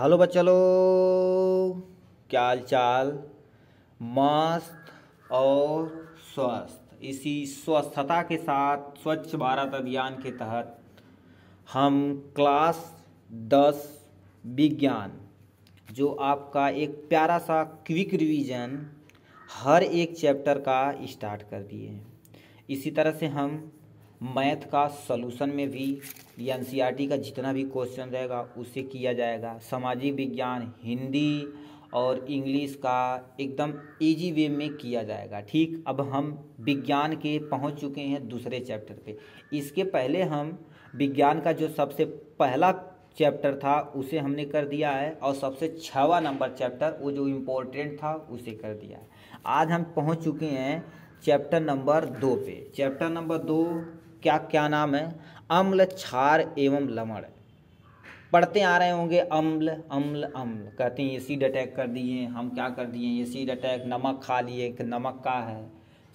hello बच्चा लोग क्या हाल चाल मस्त और स्वस्थ इसी स्वस्थता के साथ स्वच्छ भारत अभियान के तहत हम क्लास दस विज्ञान जो आपका एक प्यारा सा क्विक रिवीजन हर एक चैप्टर का स्टार्ट कर दिए इसी तरह से हम मैथ का सलूशन में भी या एन e का जितना भी क्वेश्चन रहेगा उससे किया जाएगा सामाजिक विज्ञान हिंदी और इंग्लिश का एकदम इजी वे में किया जाएगा ठीक अब हम विज्ञान के पहुंच चुके हैं दूसरे चैप्टर पे इसके पहले हम विज्ञान का जो सबसे पहला चैप्टर था उसे हमने कर दिया है और सबसे छवा नंबर चैप्टर वो जो इम्पोर्टेंट था उसे कर दिया है आज हम पहुंच चुके हैं चैप्टर नंबर दो पे चैप्टर नंबर दो क्या क्या नाम है अम्ल क्षार एवं लवण पढ़ते आ रहे होंगे अम्ल अम्ल अम्ल कहते हैं एसिड अटैक कर दिए हम क्या कर दिए एसिड अटैक नमक खा लिए नमक का है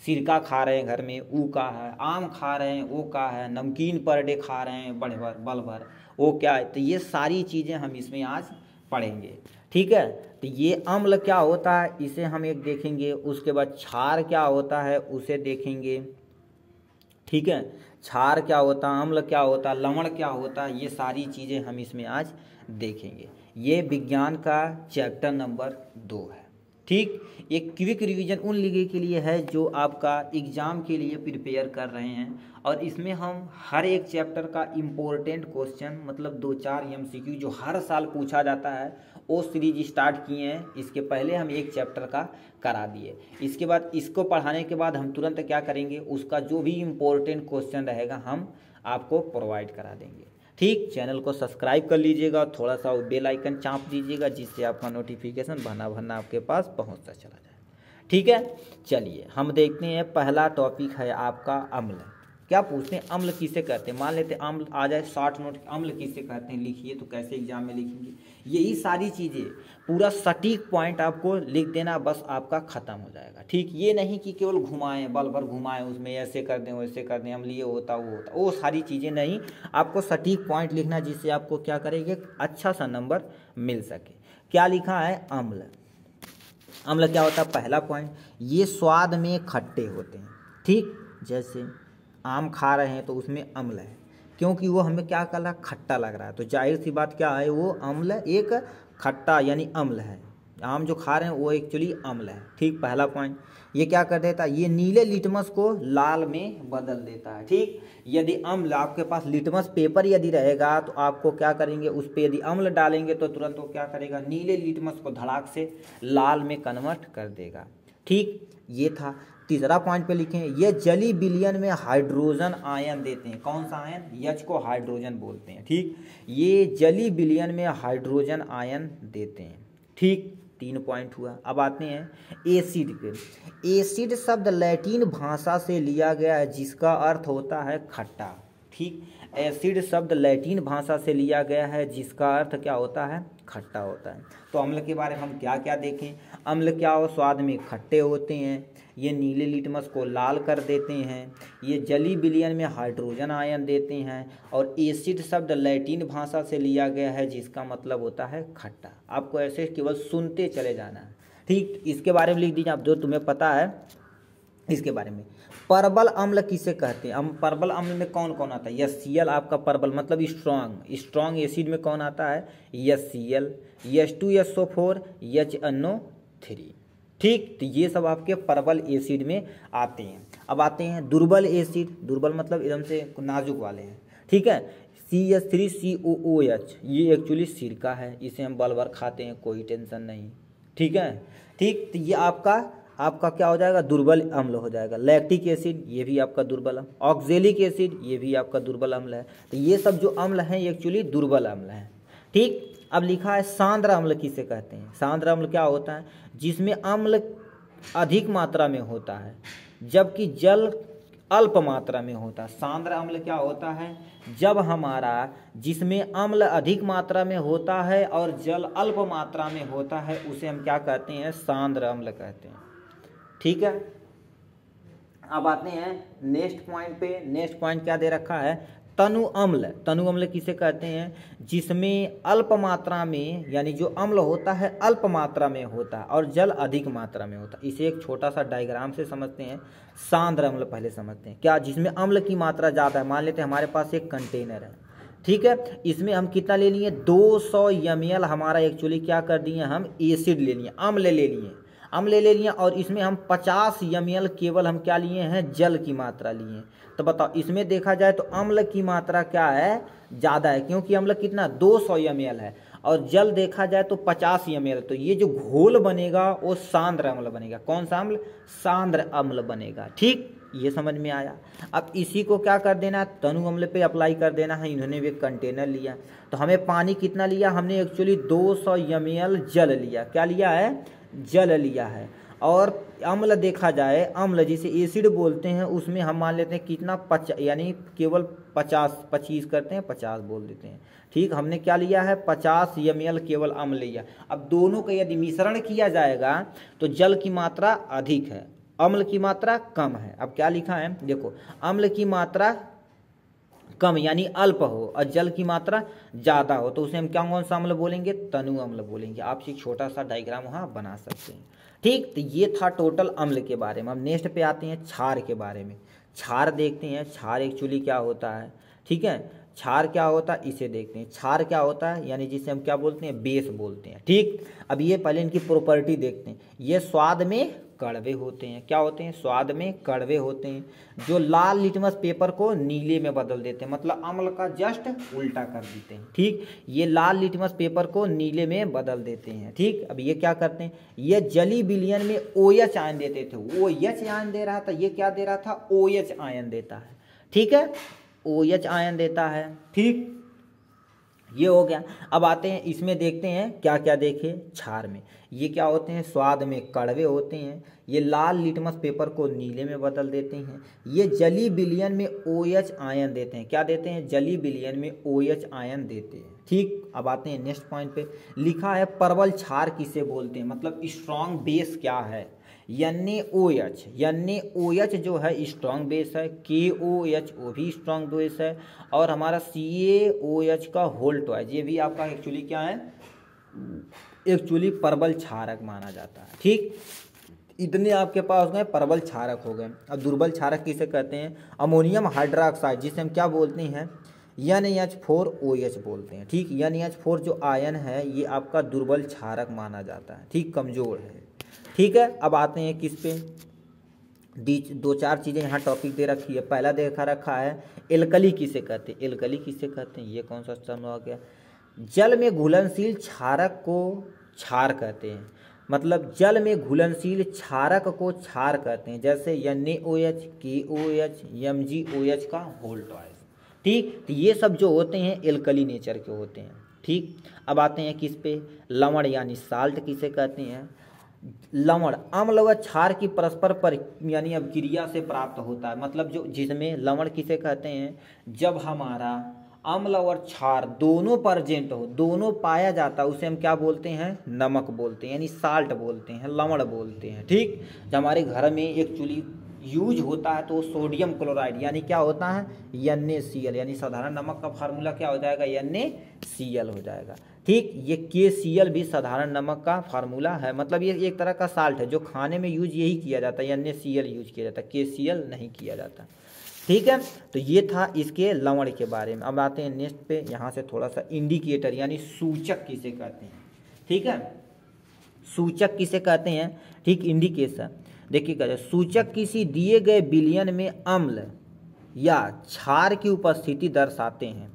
सिरका खा रहे हैं घर में ऊ का है आम खा रहे हैं वो का है नमकीन पर डे खा रहे हैं बड़े भर बल भर वो क्या है तो ये सारी चीज़ें हम इसमें आज पढ़ेंगे ठीक है तो ये अम्ल क्या होता है इसे हम एक देखेंगे उसके बाद क्षार क्या होता है उसे देखेंगे ठीक है क्षार क्या होता अम्ल क्या होता लवण क्या होता ये सारी चीज़ें हम इसमें आज देखेंगे ये विज्ञान का चैप्टर नंबर दो है ठीक ये क्विक रिवीजन उन लिगे के लिए है जो आपका एग्ज़ाम के लिए प्रिपेयर कर रहे हैं और इसमें हम हर एक चैप्टर का इम्पोर्टेंट क्वेश्चन मतलब दो चार एम जो हर साल पूछा जाता है वो सीरीज स्टार्ट किए हैं इसके पहले हम एक चैप्टर का करा दिए इसके बाद इसको पढ़ाने के बाद हम तुरंत क्या करेंगे उसका जो भी इम्पोर्टेंट क्वेश्चन रहेगा हम आपको प्रोवाइड करा देंगे ठीक चैनल को सब्सक्राइब कर लीजिएगा थोड़ा सा बेल आइकन चाँप दीजिएगा जिससे आपका नोटिफिकेशन भना भरना आपके पास पहुँचता चला जाए ठीक है चलिए हम देखते हैं पहला टॉपिक है आपका अम्ल क्या पूछते हैं अम्ल किसे कहते हैं मान लेते अम्ल आ जाए साठ नोट अम्ल किसे कहते हैं लिखिए तो कैसे एग्जाम में लिखेंगे यही सारी चीज़ें पूरा सटीक पॉइंट आपको लिख देना बस आपका ख़त्म हो जाएगा ठीक ये नहीं कि केवल घुमाएं बल भर घुमाएं उसमें ऐसे कर दें वैसे कर दें अम्ल ये होता वो होता वो सारी चीज़ें नहीं आपको सटीक पॉइंट लिखना जिससे आपको क्या करेगा अच्छा सा नंबर मिल सके क्या लिखा है अम्ल अम्ल क्या होता है पहला पॉइंट ये स्वाद में खट्टे होते हैं ठीक जैसे आम खा रहे हैं तो उसमें अम्ल है क्योंकि वो हमें क्या कर रहा है खट्टा लग रहा है तो जाहिर सी बात क्या है वो अम्ल एक खट्टा यानी अम्ल है आम जो खा रहे हैं वो एक्चुअली अम्ल है ठीक पहला पॉइंट ये क्या कर देता है ये नीले लिटमस को लाल में बदल देता है ठीक यदि अम्ल आपके पास लिटमस पेपर यदि रहेगा तो आपको क्या करेंगे उस पर यदि अम्ल डालेंगे तो तुरंत वो क्या करेगा नीले लिटमस को धड़ाक से लाल में कन्वर्ट कर देगा ठीक ये था तीसरा पॉइंट पे लिखें ये जली बिलियन में हाइड्रोजन आयन देते हैं कौन सा आयन यच को हाइड्रोजन बोलते हैं ठीक ये जली बिलियन में हाइड्रोजन आयन देते हैं ठीक तीन पॉइंट हुआ अब आते हैं एसिड पे एसिड शब्द लैटिन भाषा से लिया गया है जिसका अर्थ होता है खट्टा ठीक एसिड शब्द लैटिन भाषा से लिया गया है जिसका अर्थ क्या होता है खट्टा होता है तो अम्ल के बारे में हम क्या क्या देखें अम्ल क्या हो स्वाद में खट्टे होते हैं ये नीले लिटमस को लाल कर देते हैं ये जली बिलियन में हाइड्रोजन आयन देते हैं और एसिड शब्द लैटिन भाषा से लिया गया है जिसका मतलब होता है खट्टा आपको ऐसे केवल सुनते चले जाना है ठीक इसके बारे में लिख दीजिए आप जो तुम्हें पता है इसके बारे में परबल अम्ल किसे कहते हैं परबल अम्ल में कौन कौन आता है यस सी एल आपका परबल मतलब स्ट्रॉन्ग स्ट्रॉन्ग एसिड में कौन आता है S C L S two S O four H N O three ठीक तो ये सब आपके प्रबल एसिड में आते हैं अब आते हैं दुर्बल एसिड दुर्बल मतलब एकदम से नाजुक वाले हैं ठीक है C S three C O O H ये एक्चुअली सिरका है इसे हम बल खाते हैं कोई टेंशन नहीं ठीक है ठीक तो ये आपका आपका क्या हो जाएगा दुर्बल अम्ल हो जाएगा लैक्टिक एसिड ये भी आपका दुर्बल अम्ल ऑक्जेलिक एसिड ये भी आपका दुर्बल अम्ल है तो ये सब जो अम्ल हैं एक्चुअली दुर्बल अम्ल हैं ठीक अब लिखा है सांद्र अम्ल किसे कहते हैं सांद्र अम्ल क्या होता है जिसमें अम्ल अधिक मात्रा में होता है जबकि जल अल्प मात्रा में होता है सांद्र अम्ल क्या होता है जब हमारा जिसमें अम्ल अधिक मात्रा में होता है और जल अल्प मात्रा में होता है उसे हम क्या कहते हैं सांद्र अम्ल कहते हैं ठीक है अब आते हैं नेक्स्ट पॉइंट पे नेक्स्ट पॉइंट क्या दे रखा है तनु अम्ल तनु अम्ल किसे कहते हैं जिसमें अल्प मात्रा में यानी जो अम्ल होता है अल्प मात्रा में होता है और जल अधिक मात्रा में होता है इसे एक छोटा सा डायग्राम से समझते हैं सांद्र अम्ल पहले समझते हैं क्या जिसमें अम्ल की मात्रा ज़्यादा है मान लेते हैं हमारे पास एक कंटेनर है ठीक है इसमें हम कितना ले लिए 200 सौ हमारा एक्चुअली क्या कर दिए हम एसिड ले लिए अम्ल ले लिए अम्ल ले लिए और इसमें हम 50 एम केवल हम क्या लिए हैं जल की मात्रा लिए हैं तो बताओ इसमें देखा जाए तो अम्ल की मात्रा क्या है ज़्यादा है क्योंकि अम्ल कितना 200 सौ है और जल देखा जाए तो 50 एम तो ये जो घोल बनेगा वो सांद्र अम्ल बनेगा कौन सा अम्ल सांद्र अम्ल बनेगा ठीक ये समझ में आया अब इसी को क्या कर देना है तनु अम्ल पे अप्लाई कर देना है इन्होंने भी कंटेनर लिया तो हमें पानी कितना लिया हमने एक्चुअली 200 सौ जल लिया क्या लिया है जल लिया है और अम्ल देखा जाए अम्ल जिसे एसिड बोलते हैं उसमें हम मान लेते हैं कितना पच यानी केवल पचास पच्चीस करते हैं पचास बोल देते हैं ठीक हमने क्या लिया है पचास एम केवल अम्ल लिया अब दोनों का यदि मिश्रण किया जाएगा तो जल की मात्रा अधिक है अम्ल की मात्रा कम है अब क्या लिखा है देखो अम्ल की मात्रा कम यानी अल्प हो और जल की मात्रा ज़्यादा हो तो उसे हम क्या कौन सा अम्ल बोलेंगे तनु अम्ल बोलेंगे आप एक छोटा सा डायग्राम वहाँ बना सकते हैं ठीक तो ये था टोटल अम्ल के बारे में अब नेक्स्ट पे आते हैं छार के बारे में छार देखते हैं छार एक्चुअली क्या होता है ठीक है छार क्या होता है इसे देखते हैं छार क्या होता है यानी जिसे हम क्या बोलते हैं बेस बोलते हैं ठीक अब ये पहले इनकी प्रॉपर्टी देखते हैं ये स्वाद में कड़वे होते हैं क्या होते हैं स्वाद में कड़वे होते हैं जो लाल लिटमस पेपर को नीले में बदल देते हैं मतलब अम्ल का जस्ट उल्टा कर देते हैं ठीक ये लाल लिटमस पेपर को नीले में बदल देते हैं ठीक अब ये क्या करते हैं ये जली बिलियन में ओ एच आयन देते थे ओ एच आयन दे रहा था ये क्या दे रहा था ओ एच आयन देता है ठीक है ओ एच आयन देता है ठीक ये हो गया अब आते हैं इसमें देखते हैं क्या क्या देखे छार में ये क्या होते हैं स्वाद में कड़वे होते हैं ये लाल लिटमस पेपर को नीले में बदल देते हैं ये जली बिलियन में ओ एच आयन देते हैं क्या देते हैं जली बिलियन में ओ एच आयन देते हैं ठीक अब आते हैं नेक्स्ट पॉइंट पे लिखा है परवल छार किसे बोलते हैं मतलब स्ट्रॉन्ग बेस क्या है N O H N O H जो है स्ट्रॉन्ग बेस है के ओ एच ओ भी स्ट्रांग बेस है और हमारा सी ए ओ एच का होल टॉयज ये भी आपका एक्चुअली क्या है एक्चुअली परबल क्षारक माना जाता है ठीक इतने आपके पास गए परबल क्षारक हो गए अब दुर्बल क्षारक किसे कहते हैं अमोनियम हाइड्रोक्साइड जिसे हम क्या बोलते हैं N H four O H बोलते हैं ठीक यन एच फोर जो आयन है ये आपका दुर्बल क्षारक माना जाता है ठीक कमज़ोर है ठीक है अब आते हैं किस पे डी दो चार चीज़ें यहाँ टॉपिक दे रखी है पहला देखा रखा है एलकली किसे कहते हैं एलकली किसे कहते हैं ये कौन सा शब्द हो गया जल में घुलनशील क्षारक को क्षार कहते हैं मतलब जल में घुलनशील क्षारक को क्षार कहते हैं जैसे N A O H K O H M G O H का होल टॉयस ठीक तो ये सब जो होते हैं एल्कली नेचर के होते हैं ठीक अब आते हैं किस पे लवण यानी साल्ट किसे कहते हैं लवण अम्ल व क्षार की परस्पर पर यानी अब क्रिया से प्राप्त होता है मतलब जो जिसमें लवण किसे कहते हैं जब हमारा अम्ल और क्षार दोनों परजेंट हो दोनों पाया जाता है उसे हम क्या बोलते हैं नमक बोलते हैं यानी साल्ट बोलते हैं लवण बोलते हैं ठीक जब हमारे घर में एक चूल्ही यूज होता है तो सोडियम क्लोराइड यानी क्या होता है एन यानी साधारण नमक का फार्मूला क्या हो जाएगा एन हो जाएगा ठीक ये के भी साधारण नमक का फार्मूला है मतलब ये एक तरह का साल्ट है जो खाने में यूज यही किया जाता है एन यूज किया जाता है के नहीं किया जाता ठीक है तो ये था इसके लवण के बारे में अब आते हैं नेक्स्ट पे यहाँ से थोड़ा सा इंडिकेटर यानी सूचक किसे कहते हैं ठीक है सूचक किसे कहते हैं ठीक इंडिकेशन देखिए क्या सूचक किसी दिए गए बिलियन में अम्ल या क्षार की उपस्थिति दर्शाते हैं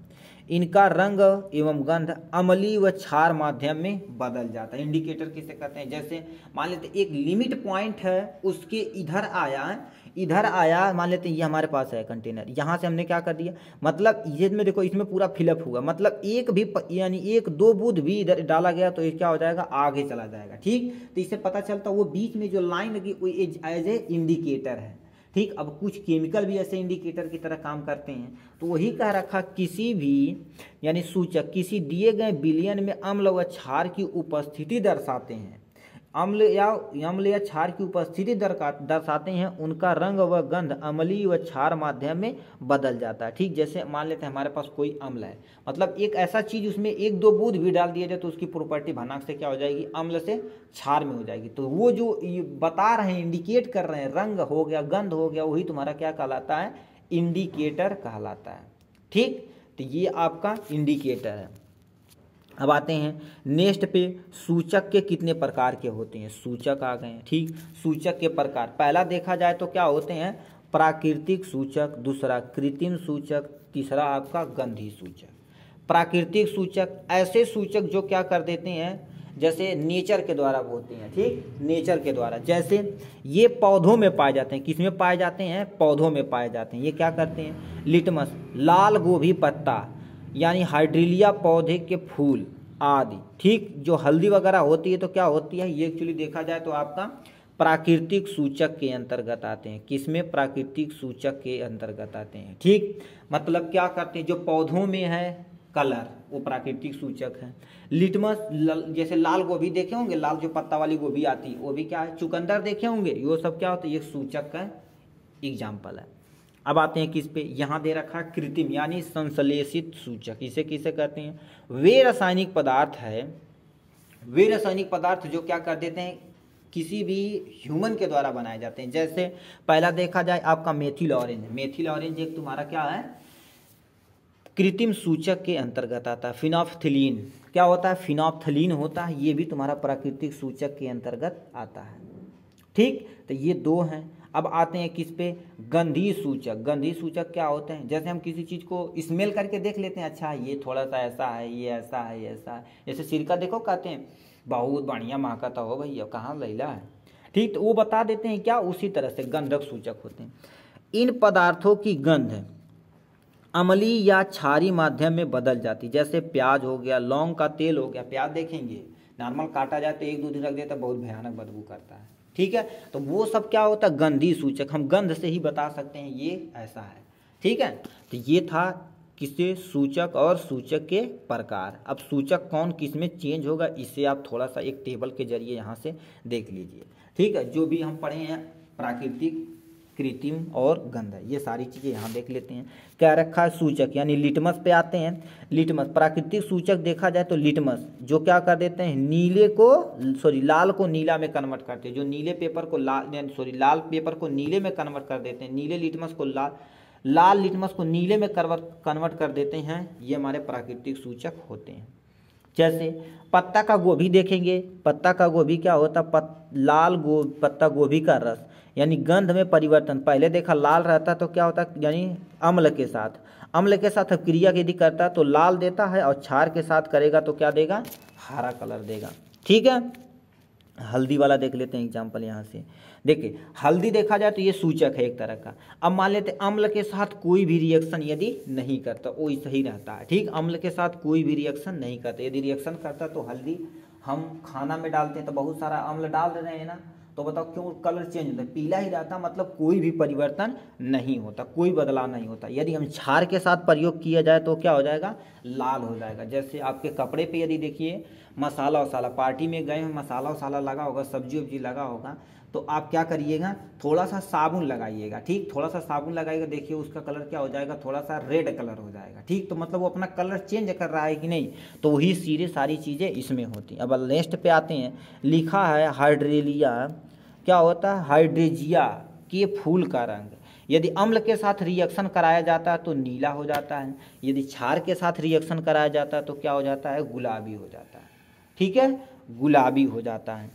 इनका रंग एवं गंध अमली व क्षार माध्यम में बदल जाता है इंडिकेटर किसे कहते हैं जैसे मान लेते एक लिमिट पॉइंट है उसके इधर आया है इधर आया मान लेते हैं ये हमारे पास है कंटेनर यहाँ से हमने क्या कर दिया मतलब ये में देखो इसमें पूरा फिलअप हुआ मतलब एक भी यानी एक दो बूथ भी इधर डाला गया तो ये क्या हो जाएगा आगे चला जाएगा ठीक तो इससे पता चलता वो बीच में जो लाइन लगी वो एज ए इंडिकेटर है ठीक अब कुछ केमिकल भी ऐसे इंडिकेटर की तरह काम करते हैं तो वही कह रखा किसी भी यानी सूचक किसी दिए गए बिलियन में अम्ल व क्षार की उपस्थिति दर्शाते हैं अम्ल या अम्ल या क्षार की उपस्थिति दर्शाते हैं उनका रंग व गंध अम्लीय व क्षार माध्यम में बदल जाता है ठीक जैसे मान लेते हैं हमारे पास कोई अम्ल है मतलब एक ऐसा चीज़ उसमें एक दो बूंद भी डाल दिया जाए तो उसकी प्रॉपर्टी भनाक से क्या हो जाएगी अम्ल से क्षार में हो जाएगी तो वो जो बता रहे हैं इंडिकेट कर रहे हैं रंग हो गया गंध हो गया वही तुम्हारा क्या कहलाता है इंडिकेटर कहलाता है ठीक तो ये आपका इंडिकेटर है अब आते हैं नेक्स्ट पे सूचक के कितने प्रकार के होते हैं सूचक आ गए हैं ठीक सूचक के प्रकार पहला देखा जाए तो क्या होते हैं प्राकृतिक सूचक दूसरा कृत्रिम सूचक तीसरा आपका गंधी सूचक प्राकृतिक सूचक ऐसे सूचक जो क्या कर देते हैं जैसे नेचर के द्वारा होते हैं ठीक नेचर के द्वारा जैसे ये पौधों में पाए जाते हैं किसमें पाए जाते हैं पौधों में पाए जाते हैं ये क्या करते हैं लिटमस लाल गोभी पत्ता यानी हाइड्रिलिया पौधे के फूल आदि ठीक जो हल्दी वगैरह होती है तो क्या होती है ये एक्चुअली देखा जाए तो आपका प्राकृतिक सूचक के अंतर्गत आते हैं किसमें प्राकृतिक सूचक के अंतर्गत आते हैं ठीक मतलब क्या करते हैं जो पौधों में है कलर वो प्राकृतिक सूचक है लिटमस जैसे लाल गोभी देखे होंगे लाल जो पत्ता वाली गोभी आती है वो भी क्या है चुकंदर देखे होंगे ये सब क्या होता है ये सूचक का एग्जाम्पल है अब आते हैं किस पे यहाँ दे रखा कृत्रिम यानी संश्लेषित सूचक इसे किसे कहते हैं वे रासायनिक पदार्थ है वे रासायनिक पदार्थ जो क्या कर देते हैं किसी भी ह्यूमन के द्वारा बनाए जाते हैं जैसे पहला देखा जाए आपका मेथिल ऑरेंज मेथिल ऑरेंज एक तुम्हारा क्या है कृत्रिम सूचक के अंतर्गत आता है फिनॉफ्थलीन क्या होता है फिनॉफ्थलीन होता है ये भी तुम्हारा प्राकृतिक सूचक के अंतर्गत आता है ठीक तो ये दो हैं अब आते हैं किस पे गंधी सूचक गंधी सूचक क्या होते हैं जैसे हम किसी चीज़ को स्मेल करके देख लेते हैं अच्छा ये थोड़ा सा ऐसा है ये ऐसा है ये ऐसा है जैसे सिरका देखो कहते हैं बहुत बढ़िया महकता तो हो भैया कहाँ लैला है ठीक तो वो बता देते हैं क्या उसी तरह से गंधक सूचक होते हैं इन पदार्थों की गंध अमली या छारी माध्यम में बदल जाती जैसे प्याज हो गया लौंग का तेल हो गया प्याज देखेंगे नॉर्मल काटा जाए तो एक दो दिन रख देता बहुत भयानक बदबू करता है ठीक है तो वो सब क्या होता है गंधी सूचक हम गंध से ही बता सकते हैं ये ऐसा है ठीक है तो ये था किसे सूचक और सूचक के प्रकार अब सूचक कौन किस में चेंज होगा इसे आप थोड़ा सा एक टेबल के जरिए यहाँ से देख लीजिए ठीक है जो भी हम पढ़े हैं प्राकृतिक कृत्रिम और गंध ये सारी चीज़ें यहाँ देख लेते हैं क्या रखा है सूचक यानी लिटमस पे आते हैं लिटमस प्राकृतिक सूचक देखा जाए तो लिटमस जो क्या कर देते हैं नीले को सॉरी लाल को नीला में कन्वर्ट करते हैं जो नीले पेपर को लाल यानी सॉरी लाल पेपर को नीले में कन्वर्ट कर देते हैं नीले लिटमस को लाल लाल लिटमस को नीले में कन्वर्ट कर देते हैं ये हमारे प्राकृतिक सूचक होते हैं जैसे पत्ता का गोभी देखेंगे पत्ता का गोभी क्या होता पत, लाल गो पत्ता गोभी का रस यानी गंध में परिवर्तन पहले देखा लाल रहता तो क्या होता यानी अम्ल के साथ अम्ल के साथ अब क्रिया यदि करता तो लाल देता है और क्षार के साथ करेगा तो क्या देगा हरा कलर देगा ठीक है हल्दी वाला देख लेते हैं एग्जाम्पल यहाँ से देखिए हल्दी देखा जाए तो ये सूचक है एक तरह का अब मान लेते अम्ल के साथ कोई भी रिएक्शन यदि नहीं करता वो सही रहता है ठीक अम्ल के साथ कोई भी रिएक्शन नहीं करता यदि रिएक्शन करता तो हल्दी हम खाना में डालते हैं तो बहुत सारा अम्ल डाल दे रहे हैं ना तो बताओ क्यों कलर चेंज होता है पीला ही रहता मतलब कोई भी परिवर्तन नहीं होता कोई बदलाव नहीं होता यदि हम छार के साथ प्रयोग किया जाए तो क्या हो जाएगा लाल हो जाएगा जैसे आपके कपड़े पे यदि देखिए मसाला वसाला पार्टी में गए हैं मसाला वसाला लगा होगा सब्जी वब्जी लगा होगा तो आप क्या करिएगा थोड़ा सा साबुन लगाइएगा ठीक थोड़ा सा साबुन लगाइएगा देखिए उसका कलर क्या हो जाएगा थोड़ा सा रेड कलर हो जाएगा ठीक तो मतलब वो अपना कलर चेंज कर रहा है कि नहीं तो वही सीधे सारी चीज़ें इसमें होती हैं अब नेक्स्ट पे आते हैं लिखा है हाइड्रेलिया क्या होता है हाइड्रेजिया के फूल का रंग यदि अम्ल के साथ रिएक्शन कराया जाता है तो नीला हो जाता है यदि छार के साथ रिएक्शन कराया जाता है तो क्या हो जाता है गुलाबी हो जाता है ठीक है गुलाबी हो जाता है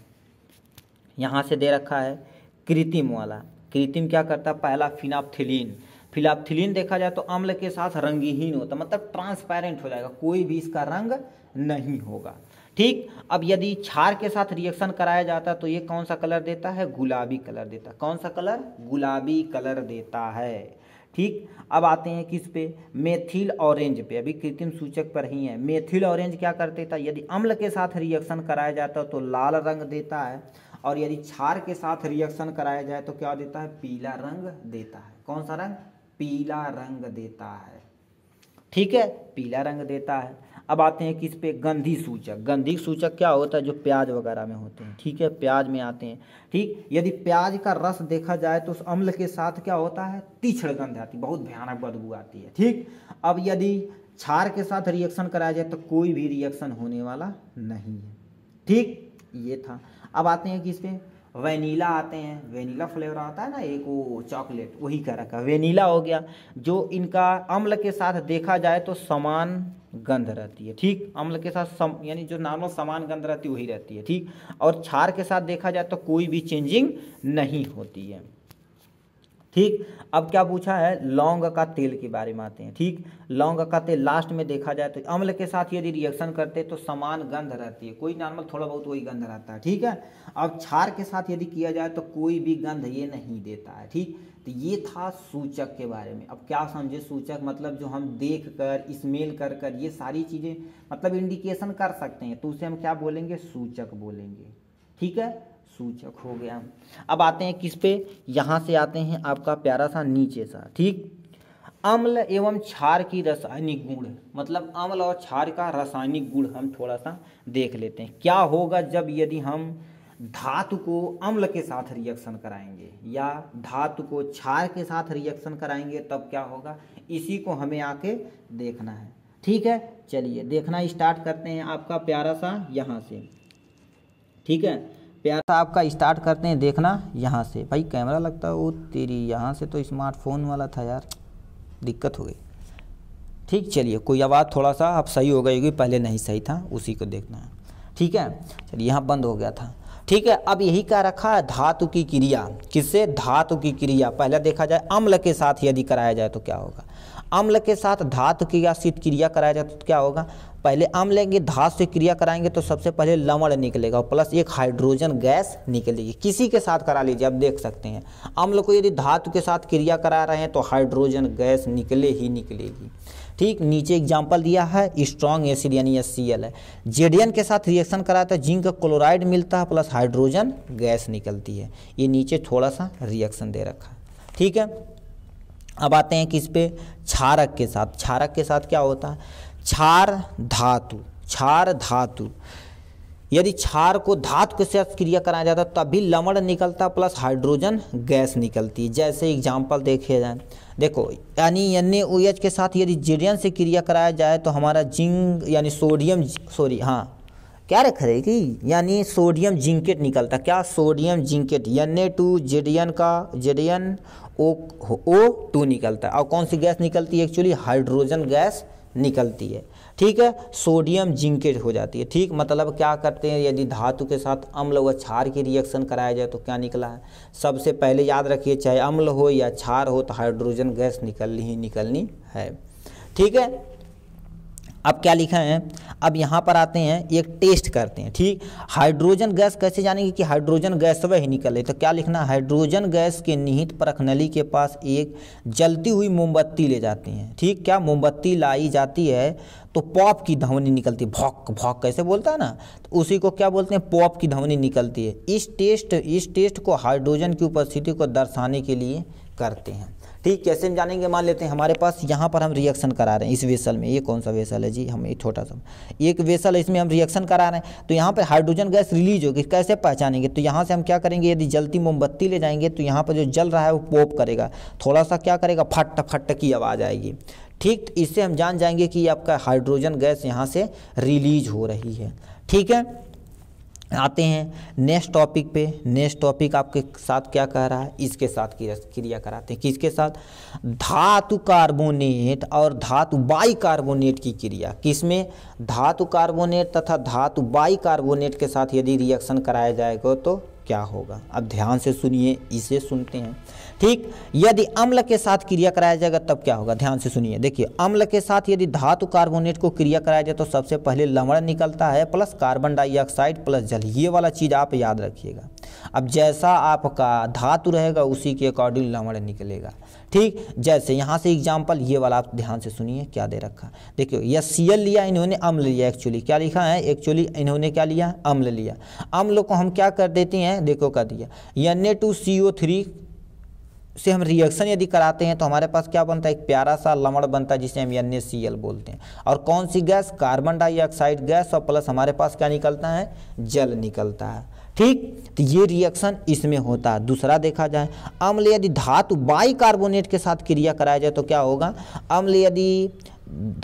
यहाँ से दे रखा है कृत्रिम वाला कृत्रिम क्या करता है पहला फिनाप्थिलीन फिलाप्थिलीन देखा जाए तो अम्ल के साथ रंगहीन होता मतलब ट्रांसपेरेंट हो जाएगा कोई भी इसका रंग नहीं होगा ठीक अब यदि क्षार के साथ रिएक्शन कराया जाता तो ये कौन सा कलर देता है गुलाबी कलर देता कौन सा कलर गुलाबी कलर देता है ठीक अब आते हैं किस पे मेथिल ऑरेंज पे अभी कृत्रिम सूचक पर ही है मेथिल ऑरेंज क्या करते था यदि अम्ल के साथ रिएक्शन कराया जाता तो लाल रंग देता है और यदि क्षार के साथ रिएक्शन कराया जाए तो क्या देता है पीला रंग देता है कौन सा रंग पीला रंग देता है ठीक है पीला रंग देता है अब आते हैं किस पे गंधी सूचक गंधी सूचक क्या होता है जो प्याज वगैरह में होते हैं ठीक है प्याज में आते हैं ठीक यदि प्याज का रस देखा जाए तो उस अम्ल के साथ क्या होता है तीक्षण गंध आती है बहुत भयानक बदबू आती है ठीक अब यदि छार के साथ रिएक्शन कराया जाए तो कोई भी रिएक्शन होने वाला नहीं है ठीक ये था अब आते हैं किस पे वेनीला आते हैं वेनीला फ्लेवर आता है ना एक वो चॉकलेट वही कह रखा वेनीला हो गया जो इनका अम्ल के साथ देखा जाए तो समान गंध रहती है ठीक अम्ल के साथ सम यानी जो नॉर्मल समान गंध रहती है वही रहती है ठीक और छार के साथ देखा जाए तो कोई भी चेंजिंग नहीं होती है ठीक अब क्या पूछा है लौंग का तेल के बारे में आते हैं ठीक लौंग का तेल लास्ट में देखा जाए तो अम्ल के साथ यदि रिएक्शन करते तो समान गंध रहती है कोई नॉर्मल थोड़ा बहुत वही गंध रहता है ठीक है अब क्षार के साथ यदि किया जाए तो कोई भी गंध ये नहीं देता है ठीक तो ये था सूचक के बारे में अब क्या समझे सूचक मतलब जो हम देख कर स्मेल कर कर ये सारी चीज़ें मतलब इंडिकेशन कर सकते हैं तो उसे हम क्या बोलेंगे सूचक बोलेंगे ठीक है सूचक हो गया अब आते हैं किस पे यहाँ से आते हैं आपका प्यारा सा नीचे सा ठीक अम्ल एवं क्षार की रासायनिक गुण मतलब अम्ल और क्षार का रासायनिक गुण हम थोड़ा सा देख लेते हैं क्या होगा जब यदि हम धातु को अम्ल के साथ रिएक्शन कराएंगे या धातु को क्षार के साथ रिएक्शन कराएंगे तब क्या होगा इसी को हमें आके देखना है ठीक है चलिए देखना स्टार्ट करते हैं आपका प्यारा सा यहाँ से ठीक है प्यार आपका स्टार्ट करते हैं देखना यहाँ से भाई कैमरा लगता है वो तेरी यहाँ से तो स्मार्टफोन वाला था यार दिक्कत हो गई ठीक चलिए कोई आवाज़ थोड़ा सा अब सही हो गई होगी पहले नहीं सही था उसी को देखना है ठीक है चलिए यहाँ बंद हो गया था ठीक है अब यही क्या रखा है धातु की क्रिया किससे धातु की क्रिया पहले देखा जाए अम्ल के साथ यदि कराया जाए तो क्या होगा अम्ल के साथ धातु की या शीत क्रिया कराया जाए तो क्या होगा पहले आम लेंगे धातु से क्रिया कराएंगे तो सबसे पहले लवण निकलेगा प्लस एक हाइड्रोजन गैस निकलेगी किसी के साथ करा लीजिए आप देख सकते हैं लोग को यदि धातु के साथ क्रिया करा रहे हैं तो हाइड्रोजन गैस निकले ही निकलेगी ठीक नीचे एग्जाम्पल दिया है स्ट्रॉन्ग एसिड यानी एस सी एल है जेडियन के साथ रिएक्शन कराता है जिंक क्लोराइड मिलता है प्लस हाइड्रोजन गैस निकलती है ये नीचे थोड़ा सा रिएक्शन दे रखा है ठीक है अब आते हैं किस पे क्षारक के साथ क्षारक के साथ क्या होता है क्षार धातु क्षार धातु यदि क्षार को धातु के साथ क्रिया कराया जाता है तभी लवण निकलता प्लस हाइड्रोजन गैस निकलती जैसे एग्जाम्पल देखे जाए देखो यानी एन एच के साथ यदि जिरियन से क्रिया कराया जाए तो हमारा जिंक यानी सोडियम सॉरी हाँ क्या रख रहेगी यानी सोडियम जिंकेट निकलता क्या sodium zincate N A two Z N का जेडियन ओ ओ टू निकलता है और कौन सी गैस निकलती है एक्चुअली हाइड्रोजन गैस निकलती है ठीक है सोडियम जिंकेज हो जाती है ठीक मतलब क्या करते हैं यदि धातु के साथ अम्ल व क्षार की रिएक्शन कराया जाए तो क्या निकला है सबसे पहले याद रखिए चाहे अम्ल हो या क्षार हो तो हाइड्रोजन गैस निकलनी ही निकलनी है ठीक है अब क्या लिखा है अब यहाँ पर आते हैं एक टेस्ट करते हैं ठीक हाइड्रोजन गैस कैसे जानेंगे कि हाइड्रोजन गैस वह ही निकले तो क्या लिखना हाइड्रोजन गैस के निहित परख नली के पास एक जलती हुई मोमबत्ती ले जाते हैं ठीक क्या मोमबत्ती लाई जाती है तो पॉप की ध्वनि निकलती है भौक भौक कैसे बोलता है ना तो उसी को क्या बोलते हैं पॉप की ध्वनि निकलती है इस टेस्ट इस टेस्ट को हाइड्रोजन की उपस्थिति को दर्शाने के लिए करते हैं ठीक कैसे हम जानेंगे मान लेते हैं हमारे पास यहाँ पर हम रिएक्शन करा रहे हैं इस वेसल में ये कौन सा वेसल है जी हम ये छोटा सा एक वेसल इसमें हम रिएक्शन करा रहे हैं तो यहाँ पर हाइड्रोजन गैस रिलीज होगी कैसे पहचानेंगे तो यहाँ से हम क्या करेंगे यदि जलती मोमबत्ती ले जाएंगे तो यहाँ पर जो जल रहा है वो पोप करेगा थोड़ा सा क्या करेगा फट फट की आवाज़ आएगी ठीक इससे हम जान जाएंगे कि आपका हाइड्रोजन गैस यहाँ से रिलीज हो रही है ठीक है आते हैं नेक्स्ट टॉपिक पे नेक्स्ट टॉपिक आपके साथ क्या कह रहा है इसके साथ क्रिया कराते हैं किसके साथ धातु कार्बोनेट और धातु बाई कार्बोनेट की क्रिया किसमें धातु कार्बोनेट तथा धातु बाई कार्बोनेट के साथ यदि रिएक्शन कराया जाएगा तो क्या होगा अब ध्यान से सुनिए इसे सुनते हैं ठीक यदि अम्ल के साथ क्रिया कराया जाएगा तब क्या होगा ध्यान से सुनिए देखिए अम्ल के साथ यदि धातु कार्बोनेट को क्रिया कराया जाए तो सबसे पहले लवण निकलता है प्लस कार्बन डाइऑक्साइड प्लस जल ये वाला चीज़ आप याद रखिएगा अब जैसा आपका धातु रहेगा उसी के अकॉर्डिंग लवण निकलेगा ठीक जैसे यहाँ से एग्जाम्पल ये वाला आप ध्यान से सुनिए क्या दे रखा देखियो यह सी लिया इन्होंने अम्ल लिया एक्चुअली क्या लिखा है एक्चुअली इन्होंने क्या लिया अम्ल लिया अम्ल को हम क्या कर देते हैं देखो कर दिया N A two C O three से हम रिएक्शन यदि कराते हैं तो हमारे पास क्या बनता है एक प्यारा सा लमड़ बनता है जिसे हम एन बोलते हैं और कौन सी गैस कार्बन डाइऑक्साइड गैस और प्लस हमारे पास क्या निकलता है जल निकलता है ठीक तो ये रिएक्शन इसमें होता है दूसरा देखा जाए अम्ल यदि धातु बाई कार्बोनेट के साथ क्रिया कराया जाए तो क्या होगा अम्ल यदि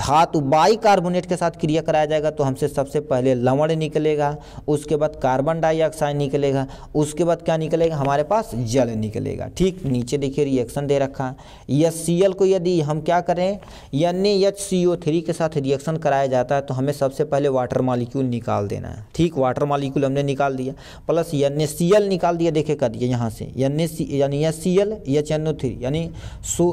धातु बाई कार्बोनेट के साथ क्रिया कराया जाएगा तो हमसे सबसे पहले लवण निकलेगा उसके बाद कार्बन डाइऑक्साइड निकलेगा उसके बाद क्या निकलेगा हमारे पास जल निकलेगा ठीक नीचे देखिए रिएक्शन दे रखा है एस सी एल को यदि हम क्या करें यन एच सी ओ थ्री के साथ रिएक्शन कराया जाता है तो हमें सबसे पहले वाटर मालिक्यूल निकाल देना है ठीक वाटर मालिक्यूल हमने निकाल दिया प्लस एस सी एल निकाल दिया देखे कर दिया यहाँ से एन ए सी यानी S C L H N O three यानी सो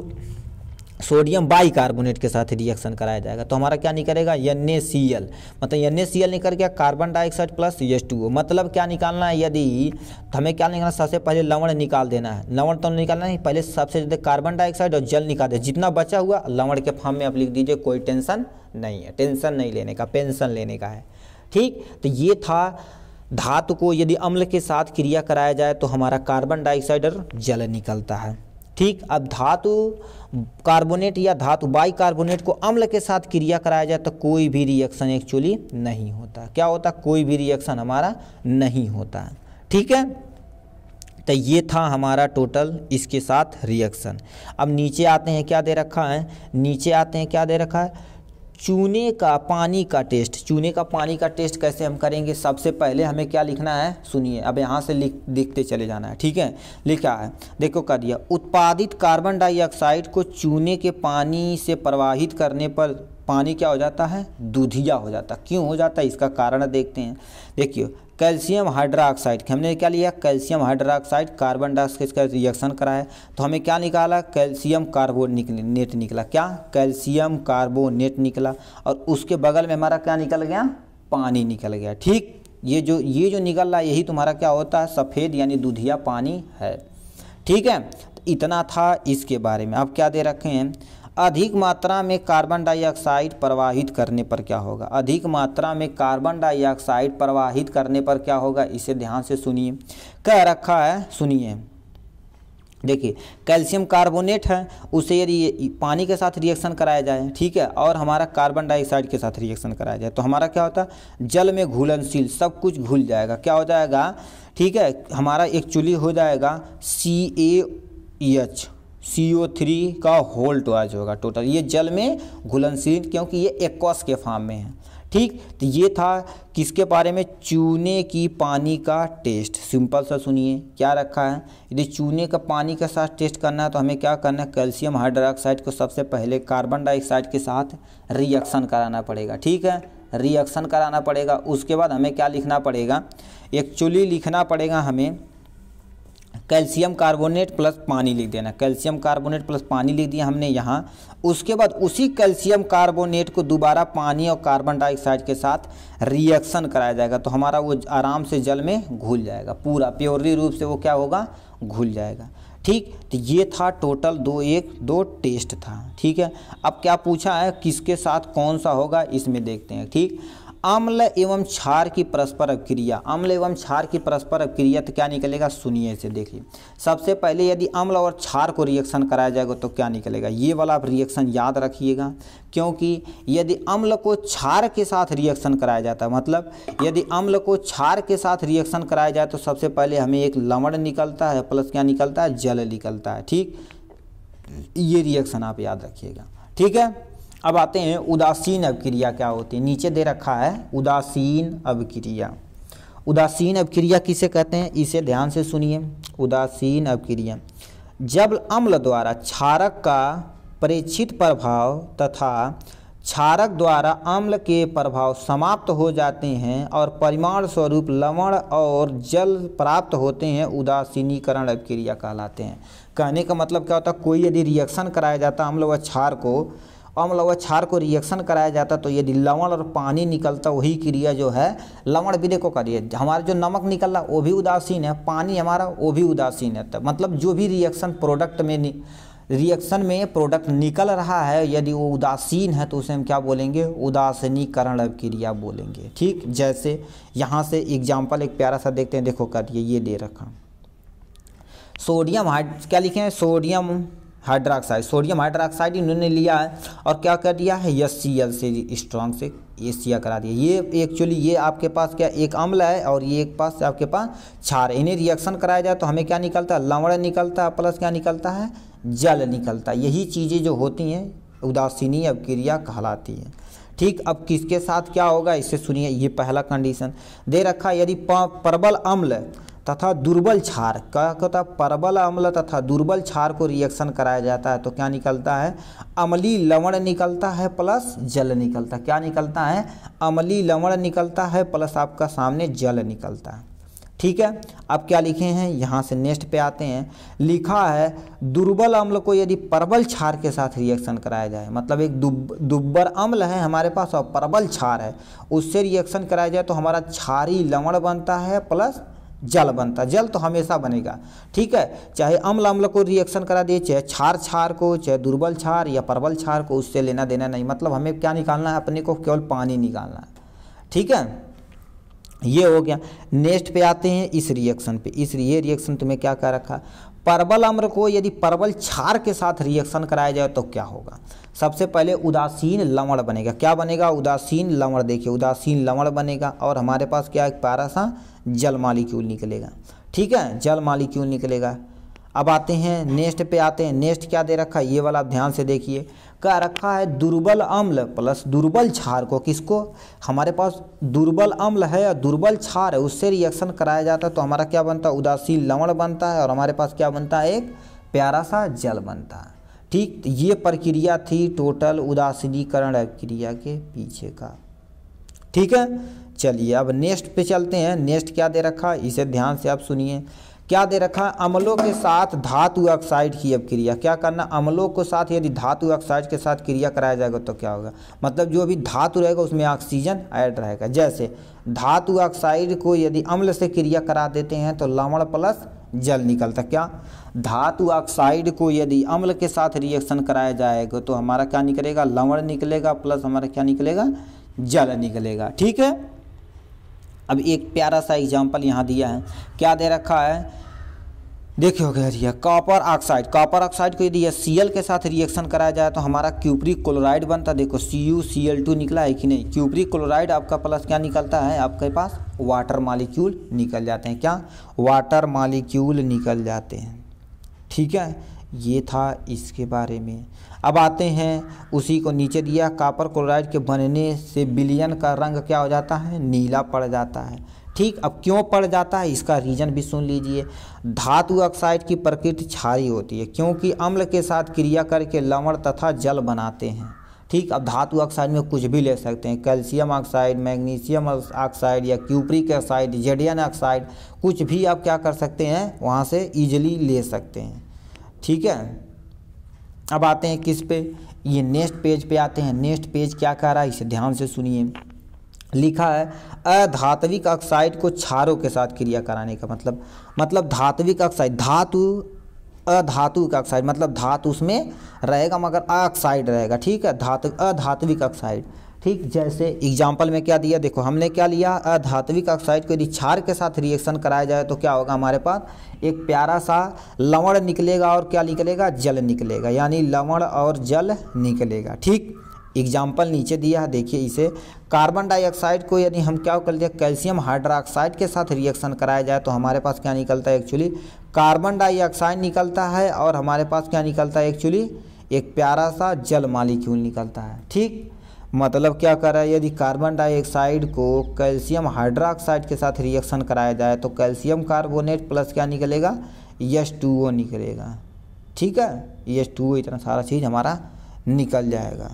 सोडियम बाइकार्बोनेट के साथ रिएक्शन कराया जाएगा तो हमारा क्या निकलेगा एन ए सी एल मतलब एन ए सी एल निकल गया carbon dioxide plus H two मतलब क्या निकालना है यदि तो हमें क्या निकालना सबसे पहले लवण निकाल देना है लवण तो निकालना है पहले सबसे ज़्यादा कार्बन डाइऑक्साइड और जल निकाल दे जितना बचा हुआ लवण के फॉर्म में आप लिख दीजिए कोई टेंशन नहीं है टेंशन नहीं लेने का पेंशन लेने का है ठीक तो ये था धातु को यदि अम्ल के साथ क्रिया कराया जाए तो हमारा कार्बन डाइऑक्साइड और जल निकलता है ठीक अब धातु कार्बोनेट या धातु बाई कार्बोनेट को अम्ल के साथ क्रिया कराया जाए तो कोई भी रिएक्शन एक्चुअली नहीं होता क्या होता कोई भी रिएक्शन हमारा नहीं होता ठीक है तो ये था हमारा टोटल इसके साथ रिएक्शन अब नीचे आते हैं क्या दे रखा है नीचे आते हैं क्या दे रखा है चूने का पानी का टेस्ट चूने का पानी का टेस्ट कैसे हम करेंगे सबसे पहले हमें क्या लिखना है सुनिए अब यहाँ से लिख लिखते चले जाना है ठीक है लिखा है देखो कर दिया उत्पादित कार्बन डाइऑक्साइड को चूने के पानी से प्रवाहित करने पर पानी क्या हो जाता है दूधिया हो जाता क्यों हो जाता है इसका कारण देखते हैं देखिए कैल्शियम हाइड्रोक्साइड हमने क्या लिया कैल्शियम हाइड्रोक्साइड कार्बन डाइऑक्साइड का रिएक्शन करा है तो हमें क्या निकाला कैल्शियम कार्बोनेट निकला क्या कैल्शियम कार्बोनेट निकला और उसके बगल में हमारा क्या निकल गया पानी निकल गया ठीक ये जो ये जो निकल रहा है यही तुम्हारा क्या होता है सफ़ेद यानी दूधिया पानी है ठीक है तो इतना था इसके बारे में अब क्या दे रखे हैं अधिक मात्रा में कार्बन डाइऑक्साइड प्रवाहित करने पर क्या होगा अधिक मात्रा में कार्बन डाइऑक्साइड प्रवाहित करने पर क्या होगा इसे ध्यान से सुनिए कह रखा है सुनिए देखिए कैल्शियम कार्बोनेट है उसे यदि पानी के साथ रिएक्शन कराया जाए ठीक है और हमारा कार्बन डाइऑक्साइड के साथ रिएक्शन कराया जाए तो हमारा क्या होता है जल में घुलनशील सब कुछ घुल जाएगा क्या हो जाएगा ठीक है हमारा एक्चुअली हो जाएगा C A H C O three का होल टॉर्च होगा टोटल ये जल में घुलनशील क्योंकि ये एक्वस के फार्म में है ठीक तो ये था किसके बारे में चूने की पानी का टेस्ट सिंपल सा सुनिए क्या रखा है यदि चूने का पानी के साथ टेस्ट करना है तो हमें क्या करना है कैल्शियम हाइड्रोक्साइड को सबसे पहले कार्बन डाइऑक्साइड के साथ रिएक्शन कराना पड़ेगा ठीक है रिएक्शन कराना पड़ेगा उसके बाद हमें क्या लिखना पड़ेगा एक्चुअली लिखना पड़ेगा हमें कैल्शियम कार्बोनेट प्लस पानी लिख देना कैल्शियम कार्बोनेट प्लस पानी लिख दिया हमने यहाँ उसके बाद उसी कैल्शियम कार्बोनेट को दोबारा पानी और कार्बन डाइऑक्साइड के साथ रिएक्शन कराया जाएगा तो हमारा वो आराम से जल में घुल जाएगा पूरा प्योरली रूप से वो क्या होगा घुल जाएगा ठीक तो ये था टोटल दो एक दो टेस्ट था ठीक है अब क्या पूछा है किसके साथ कौन सा होगा इसमें देखते हैं ठीक अम्ल एवं क्षार की परस्पर क्रिया अम्ल एवं क्षार की परस्पर क्रिया तो क्या निकलेगा सुनिए इसे देखिए सबसे पहले यदि अम्ल और क्षार को रिएक्शन कराया जाएगा तो क्या निकलेगा ये वाला आप रिएक्शन याद रखिएगा क्योंकि यदि अम्ल को क्षार के साथ रिएक्शन कराया जाता है मतलब यदि अम्ल को क्षार के साथ रिएक्शन कराया जाए तो सबसे पहले हमें एक लवण निकलता है प्लस क्या निकलता है जल निकलता है ठीक ये रिएक्शन आप याद रखिएगा ठीक है अब आते हैं उदासीन अभिक्रिया क्या होती है नीचे दे रखा है उदासीन अभिक्रिया उदासीन अभिक्रिया किसे कहते हैं इसे ध्यान से सुनिए उदासीन अभिक्रिया जब अम्ल द्वारा क्षारक का परीक्षित प्रभाव तथा क्षारक द्वारा अम्ल के प्रभाव समाप्त हो जाते हैं और परिमाण स्वरूप लवण और जल प्राप्त होते हैं उदासीनीकरण अभिक्रिया कहलाते हैं कहने का मतलब क्या होता है कोई यदि रिएक्शन कराया जाता है अम्ल व क्षार को अम्ल व क्षार को रिएक्शन कराया जाता तो यदि लवण और पानी निकलता वही क्रिया जो है लवण विदे को करिए हमारा जो नमक निकल रहा वो भी उदासीन है पानी हमारा वो भी उदासीन है तो मतलब जो भी रिएक्शन प्रोडक्ट में रिएक्शन में प्रोडक्ट निकल रहा है यदि वो उदासीन है तो उसे हम क्या बोलेंगे उदासीनीकरण क्रिया बोलेंगे ठीक जैसे यहाँ से एग्जाम्पल एक प्यारा सा देखते हैं देखो करिए ये दे रखा सोडियम हाइड क्या लिखे हैं सोडियम हाइड्रोक्साइड सोडियम हाइड्रोक्साइड इन्होंने लिया है और क्या कर दिया है यस सी एल से स्ट्रॉन्ग से एशिया करा दिया ये एक्चुअली ये आपके पास क्या एक अम्ल है और ये एक पास आपके पास है इन्हें रिएक्शन कराया जाए तो हमें क्या निकलता है लवड़ निकलता है प्लस क्या निकलता है जल निकलता है यही चीज़ें जो होती हैं उदासीनी अवक्रिया कहलाती है ठीक अब किसके साथ क्या होगा इसे सुनिए ये पहला कंडीशन दे रखा यदि प्रबल अम्ल तथा दुर्बल क्षार क्या होता है परबल अम्ल तथा दुर्बल क्षार को रिएक्शन कराया जाता है तो क्या निकलता है अम्ली लवण निकलता है प्लस जल निकलता है क्या निकलता है अमली लवण निकलता है प्लस आपका सामने जल निकलता है ठीक है अब क्या लिखे हैं यहाँ से नेक्स्ट पे आते हैं लिखा है दुर्बल अम्ल को यदि परबल क्षार के साथ रिएक्शन कराया जाए मतलब एक दुब दुब्बर अम्ल है हमारे पास और परबल क्षार है उससे रिएक्शन कराया जाए तो हमारा क्षारी लवण बनता है प्लस जल बनता जल तो हमेशा बनेगा ठीक है चाहे अम्ल अम्ल को रिएक्शन करा दिए चाहे छार छार को चाहे दुर्बल छार या प्रबल छार को उससे लेना देना नहीं मतलब हमें क्या निकालना है अपने को केवल पानी निकालना है ठीक है ये हो गया नेक्स्ट पे आते हैं इस रिएक्शन पे इस ये रिएक्शन तुम्हें क्या कर रखा परबल अम्र को यदि परबल छार के साथ रिएक्शन कराया जाए तो क्या होगा सबसे पहले उदासीन लवण बनेगा क्या बनेगा उदासीन लवण देखिए उदासीन लवण बनेगा और हमारे पास क्या एक प्यारा सा जल मालिक्यूल निकलेगा ठीक है जल मालिक्यूल निकलेगा अब आते हैं नेक्स्ट पे आते हैं नेक्स्ट क्या दे रखा है ये वाला आप ध्यान से देखिए क्या रखा है दुर्बल अम्ल प्लस दुर्बल छार को किसको हमारे पास दुर्बल अम्ल है या दुर्बल छार है उससे रिएक्शन कराया जाता है तो हमारा क्या बनता है उदासीन लवण बनता है और हमारे पास क्या बनता है एक प्यारा सा जल बनता है ठीक तो ये प्रक्रिया थी टोटल उदासीनीकरण क्रिया के पीछे का ठीक है चलिए अब नेक्स्ट पे चलते हैं नेक्स्ट क्या दे रखा इसे ध्यान से आप सुनिए क्या दे रखा अम्लों के साथ धातु ऑक्साइड की अब क्रिया क्या करना अम्लों के साथ यदि धातु ऑक्साइड के साथ क्रिया कराया जाएगा तो क्या होगा मतलब जो भी धातु रहेगा उसमें ऑक्सीजन ऐड रहेगा जैसे धातु ऑक्साइड को यदि अम्ल से क्रिया करा देते हैं तो लवण प्लस जल निकलता क्या धातु ऑक्साइड को यदि अम्ल के साथ रिएक्शन कराया जाएगा तो हमारा क्या निकलेगा लवण निकलेगा प्लस हमारा क्या निकलेगा जल निकलेगा ठीक है अब एक प्यारा सा एग्जाम्पल यहाँ दिया है क्या दे रखा है देखिए हो गया कॉपर ऑक्साइड कॉपर ऑक्साइड को यदि सी के साथ रिएक्शन कराया जाए तो हमारा क्यूपरी क्लोराइड बनता है देखो C U C L two निकला है कि नहीं क्यूपरी क्लोराइड आपका प्लस क्या निकलता है आपके पास वाटर मालिक्यूल निकल जाते हैं क्या वाटर मालिक्यूल निकल जाते हैं ठीक है ये था इसके बारे में अब आते हैं उसी को नीचे दिया कॉपर क्लोराइड के बनने से बिलियन का रंग क्या हो जाता है नीला पड़ जाता है ठीक अब क्यों पड़ जाता है इसका रीजन भी सुन लीजिए धातु ऑक्साइड की प्रकृति क्षारी होती है क्योंकि अम्ल के साथ क्रिया करके लवण तथा जल बनाते हैं ठीक अब धातु ऑक्साइड में कुछ भी ले सकते हैं कैल्शियम ऑक्साइड मैग्नीशियम ऑक्साइड या क्यूप्रिक ऑक्साइड जेडियन ऑक्साइड कुछ भी आप क्या कर सकते हैं वहाँ से ईजिली ले सकते हैं ठीक है अब आते हैं किस पे ये नेक्स्ट पेज पे आते हैं नेक्स्ट पेज क्या कह रहा है इसे ध्यान से सुनिए लिखा है अधात्विक ऑक्साइड को क्षारों के साथ क्रिया कराने का मतलब मतलब धात्विक ऑक्साइड धातु अधातु का ऑक्साइड मतलब धातु उसमें रहेगा मगर ऑक्साइड रहेगा ठीक है धातु अधात्विक ऑक्साइड ठीक जैसे एग्जाम्पल में क्या दिया देखो हमने क्या लिया अधात्विक ऑक्साइड को यदि क्षार के साथ रिएक्शन कराया जाए तो क्या होगा हमारे पास एक प्यारा सा लवण निकलेगा और क्या निकलेगा जल निकलेगा यानी लवण और जल निकलेगा ठीक एग्जाम्पल नीचे दिया है देखिए इसे कार्बन डाइऑक्साइड को यानी हम क्या कर लिया कैल्शियम हाइड्रोक्साइड के साथ रिएक्शन कराया जाए तो हमारे पास क्या निकलता है एक्चुअली कार्बन डाइऑक्साइड निकलता है और हमारे पास क्या निकलता है एक्चुअली एक प्यारा सा जल मालिक्यूल निकलता है ठीक मतलब क्या कर रहा है यदि कार्बन डाइऑक्साइड को कैल्शियम हाइड्रोक्साइड के साथ रिएक्शन कराया जाए तो कैल्शियम कार्बोनेट प्लस क्या निकलेगा यश टू ओ निकलेगा ठीक है यश टू इतना सारा चीज़ हमारा निकल जाएगा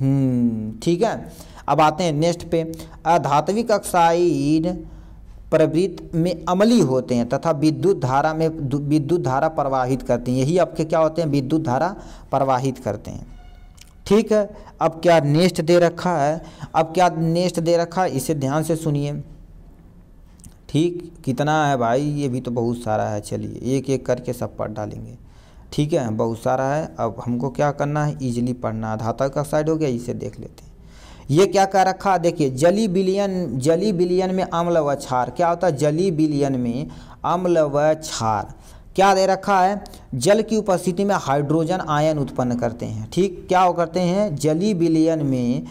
हम्म, ठीक है अब आते हैं नेक्स्ट पे अधात्विक ऑक्साइड प्रवृत्त में अमली होते हैं तथा विद्युत धारा में विद्युत धारा प्रवाहित करते हैं यही आपके क्या होते हैं विद्युत धारा प्रवाहित करते हैं ठीक है अब क्या नेक्स्ट दे रखा है अब क्या नेक्स्ट दे रखा है इसे ध्यान से सुनिए ठीक कितना है भाई ये भी तो बहुत सारा है चलिए एक एक करके सब पढ़ डालेंगे ठीक है बहुत सारा है अब हमको क्या करना है ईजिली पढ़ना धातक का साइड हो गया इसे देख लेते हैं ये क्या कह रखा देखिए जली बिलियन जली बिलियन में अम्ल व छार क्या होता है जली बिलियन में अम्ल व छार क्या दे रखा है जल की उपस्थिति में हाइड्रोजन आयन उत्पन्न करते हैं ठीक क्या वो करते हैं जली बिलियन में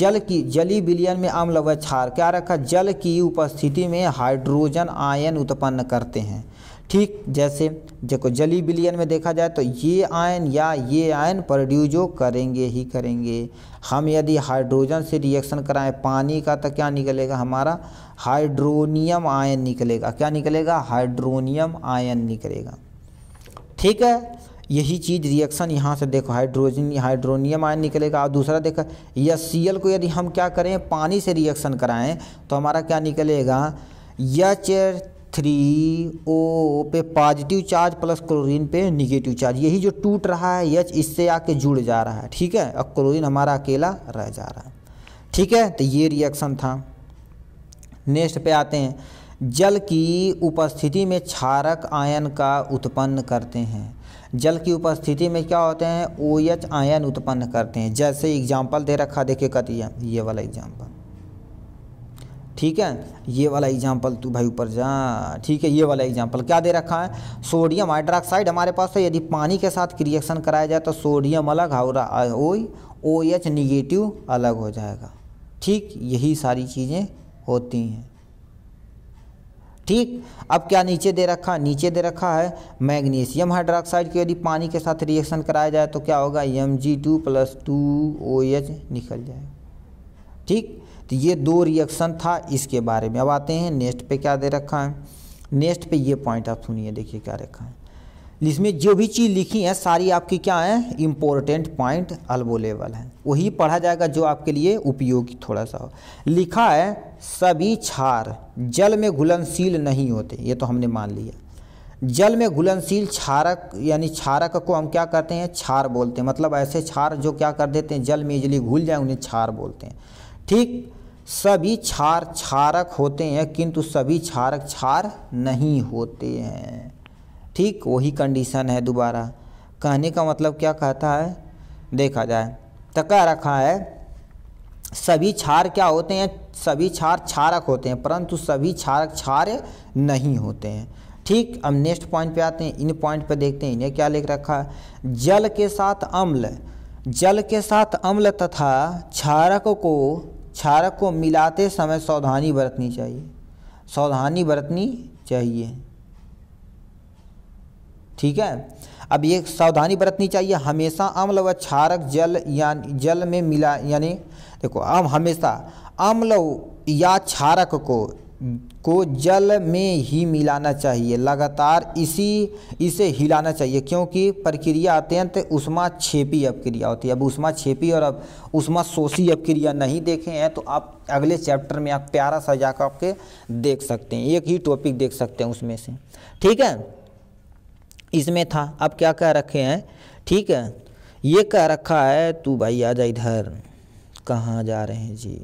जल की जली बिलियन में अम्ल व छार क्या रखा जल की उपस्थिति में हाइड्रोजन आयन उत्पन्न करते हैं ठीक जैसे देखो जली बिलियन में देखा जाए तो ये आयन या ये आयन प्रोड्यूजो करेंगे ही करेंगे हम यदि हाइड्रोजन से रिएक्शन कराएं पानी का तो क्या निकलेगा हमारा हाइड्रोनियम आयन निकलेगा क्या निकलेगा हाइड्रोनियम आयन निकलेगा ठीक है यही चीज़ रिएक्शन यहाँ से देखो हाइड्रोजन हाइड्रोनियम आयन निकलेगा और दूसरा देखो यस सी को यदि हम क्या करें पानी से रिएक्शन कराएं तो हमारा क्या निकलेगा यच थ्री ओ पे पॉजिटिव चार्ज प्लस क्लोरीन पे निगेटिव चार्ज यही जो टूट रहा है यच इससे आके जुड़ जा रहा है ठीक है और क्लोरीन हमारा अकेला रह जा रहा है ठीक है तो ये रिएक्शन था नेक्स्ट पे आते हैं जल की उपस्थिति में क्षारक आयन का उत्पन्न करते हैं जल की उपस्थिति में क्या होते हैं ओ आयन उत्पन्न करते हैं जैसे एग्जाम्पल दे रखा देखिए कतिया ये वाला एग्जाम्पल ठीक है ये वाला एग्जाम्पल तू भाई ऊपर जा ठीक है ये वाला एग्जाम्पल क्या दे रखा है सोडियम हाइड्रोक्साइड हमारे पास है यदि पानी के साथ क्रिएक्शन कराया जाए तो सोडियम अलग और ओ एच निगेटिव अलग हो जाएगा ठीक यही सारी चीज़ें होती हैं ठीक अब क्या नीचे दे रखा है नीचे दे रखा है मैग्नीशियम हाइड्रोक्साइड के यदि पानी के साथ रिएक्शन कराया जाए तो क्या होगा M G two plus two O H निकल जाएगा ठीक तो ये दो रिएक्शन था इसके बारे में अब आते हैं नेक्स्ट पे क्या दे रखा है नेक्स्ट पे ये पॉइंट आप सुनिए देखिए क्या रखा है इसमें जो भी चीज़ लिखी है सारी आपकी क्या है इम्पोर्टेंट पॉइंट अल्बोलेबल है वही पढ़ा जाएगा जो आपके लिए उपयोगी थोड़ा सा हो लिखा है सभी छार जल में घुलनशील नहीं होते ये तो हमने मान लिया जल में घुलनशील क्षारक यानी क्षारक को हम क्या करते हैं छार बोलते हैं मतलब ऐसे छार जो क्या कर देते हैं जल में इजली घुल जाए उन्हें छार बोलते हैं ठीक सभी क्षार क्षारक होते हैं किंतु सभी क्षारक क्षार नहीं होते हैं ठीक वही कंडीशन है दोबारा कहने का मतलब क्या कहता है देखा जाए तो कह रखा है सभी क्षार क्या होते हैं सभी क्षार क्षारक होते हैं परंतु सभी क्षारक क्षार नहीं होते हैं ठीक अब नेक्स्ट पॉइंट पे आते हैं इन पॉइंट पे देखते हैं इन्हें क्या लिख रखा है जल के साथ अम्ल जल के साथ अम्ल तथा क्षारक को क्षारक को मिलाते समय सावधानी बरतनी चाहिए सावधानी बरतनी चाहिए ठीक है अब ये सावधानी बरतनी चाहिए हमेशा अम्ल व क्षारक जल या जल में मिला यानी देखो अम हमेशा अम्ल या क्षारक को को जल में ही मिलाना चाहिए लगातार इसी इसे हिलाना चाहिए क्योंकि प्रक्रिया अत्यंत उष्मा छेपी अपक्रिया होती है अब उष्मा छेपी और अब उष्मा शोषी अपक्रिया नहीं देखे हैं तो आप अगले चैप्टर में आप प्यारा सा जाकर आपके देख सकते हैं एक ही टॉपिक देख सकते हैं उसमें से ठीक है इसमें था अब क्या कह रखे हैं ठीक है ये कह रखा है तू भाई आ जा इधर कहाँ जा रहे हैं जी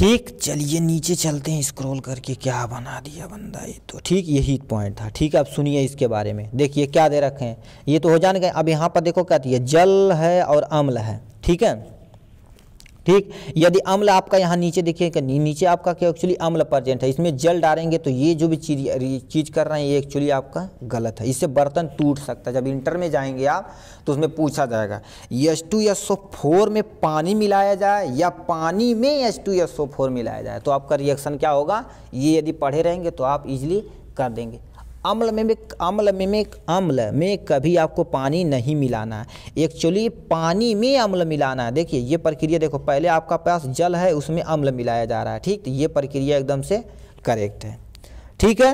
ठीक चलिए नीचे चलते हैं स्क्रॉल करके क्या बना दिया बंदा ये तो ठीक यही पॉइंट था ठीक है अब सुनिए इसके बारे में देखिए क्या दे रखे हैं ये तो हो जाने गए अब यहाँ पर देखो क्या दिया जल है और अम्ल है ठीक है ठीक यदि अम्ल आपका यहाँ नीचे देखिए नीचे आपका क्या एक्चुअली अम्ल प्रजेंट है इसमें जल डालेंगे तो ये जो भी चीज चीज़ कर रहे हैं ये एक्चुअली आपका गलत है इससे बर्तन टूट सकता है जब इंटर में जाएंगे आप तो उसमें पूछा जाएगा S two S O four में पानी मिलाया जाए या पानी में S two S O four मिलाया जाए तो आपका रिएक्शन क्या होगा ये यदि पढ़े रहेंगे तो आप इजिली कर देंगे अम्ल में अम्ल में अम्ल में कभी आपको पानी नहीं मिलाना है एक्चुअली पानी में अम्ल मिलाना है देखिए ये प्रक्रिया देखो पहले आपका पास जल है उसमें अम्ल मिलाया जा रहा है ठीक तो ये प्रक्रिया एकदम से करेक्ट है ठीक है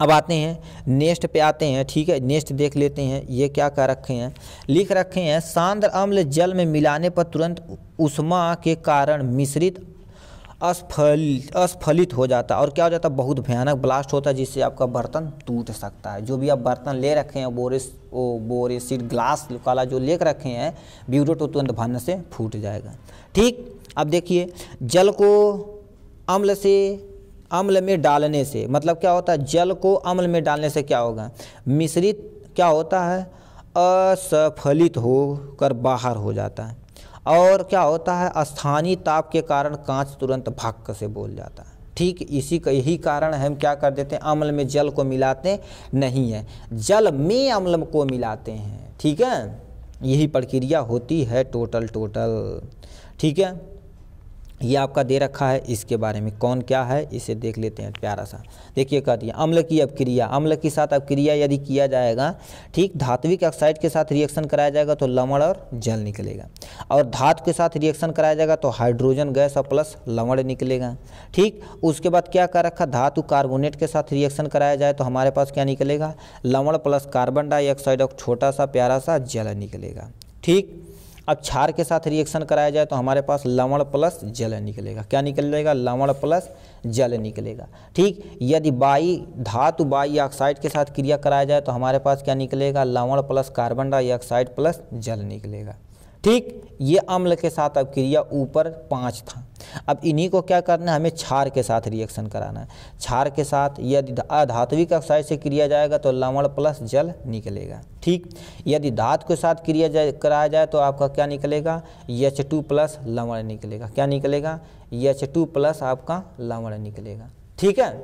अब आते हैं नेक्स्ट पे आते हैं ठीक है नेक्स्ट देख लेते हैं ये क्या कह रखे हैं लिख रखे हैं सांद्र अम्ल जल में मिलाने पर तुरंत उष्मा के कारण मिश्रित असफल असफलित हो जाता है और क्या हो जाता है बहुत भयानक ब्लास्ट होता है जिससे आपका बर्तन टूट सकता है जो भी आप बर्तन ले रखे हैं बोरिस वो बोरेसिड ग्लास वाला जो ले रखे हैं ब्यूरो तो तुरंत भरने से फूट जाएगा ठीक अब देखिए जल को अम्ल से अम्ल में डालने से मतलब क्या होता है जल को अम्ल में डालने से क्या होगा मिश्रित क्या होता है असफलित होकर बाहर हो जाता है और क्या होता है स्थानीय ताप के कारण कांच तुरंत भाग से बोल जाता है ठीक इसी का यही कारण हम क्या कर देते हैं अम्ल में जल को मिलाते नहीं है जल में अम्ल को मिलाते हैं ठीक है यही प्रक्रिया होती है टोटल टोटल ठीक है ये आपका दे रखा है इसके बारे में कौन क्या है इसे देख लेते हैं प्यारा सा देखिए कह दिया अम्ल की अब क्रिया अम्ल के साथ अब क्रिया यदि किया जाएगा ठीक धात्विक ऑक्साइड के साथ रिएक्शन कराया जाएगा तो लवण और जल निकलेगा और धातु के साथ रिएक्शन कराया जाएगा तो हाइड्रोजन गैस और प्लस लवण निकलेगा ठीक उसके बाद क्या कर रखा धातु कार्बोनेट के साथ रिएक्शन कराया जाए तो हमारे पास क्या निकलेगा लवण प्लस कार्बन डाइऑक्साइड और छोटा सा प्यारा सा जल निकलेगा ठीक अब क्षार के साथ रिएक्शन कराया जाए तो हमारे पास लवण प्लस जल निकलेगा क्या निकलेगा लवण प्लस जल निकलेगा ठीक यदि बाई धातु बाई ऑक्साइड के साथ क्रिया कराया जाए तो हमारे पास क्या निकलेगा लवण प्लस कार्बन डाइऑक्साइड प्लस जल निकलेगा ठीक ये अम्ल के साथ अब क्रिया ऊपर पाँच था अब इन्हीं को क्या करना है हमें छार के साथ रिएक्शन कराना है छार के साथ यदि अधात्विक अक्साइड से क्रिया जाएगा तो लवण प्लस जल निकलेगा ठीक यदि धातु के साथ क्रिया जाए कराया जाए तो आपका क्या निकलेगा यच टू प्लस लवण निकलेगा क्या निकलेगा यच टू प्लस आपका लवण निकलेगा ठीक है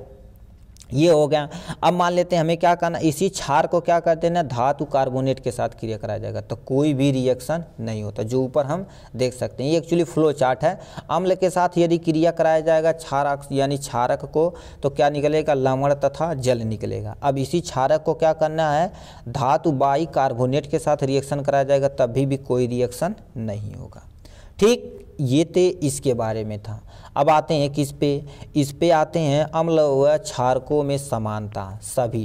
ये हो गया अब मान लेते हैं हमें क्या करना इसी क्षार को क्या करते हैं ना धातु कार्बोनेट के साथ क्रिया कराया जाएगा तो कोई भी रिएक्शन नहीं होता जो ऊपर हम देख सकते हैं ये एक्चुअली फ्लो चार्ट है अम्ल के साथ यदि क्रिया कराया जाएगा क्षारक यानी क्षारक को तो क्या निकलेगा लवण तथा जल निकलेगा अब इसी क्षारक को क्या करना है धातु बाई कार्बोनेट के साथ रिएक्शन कराया जाएगा तभी भी कोई रिएक्शन नहीं होगा ठीक ये थे इसके बारे में था अब आते हैं किस पे इस पे आते हैं अम्ल व क्षारकों में समानता सभी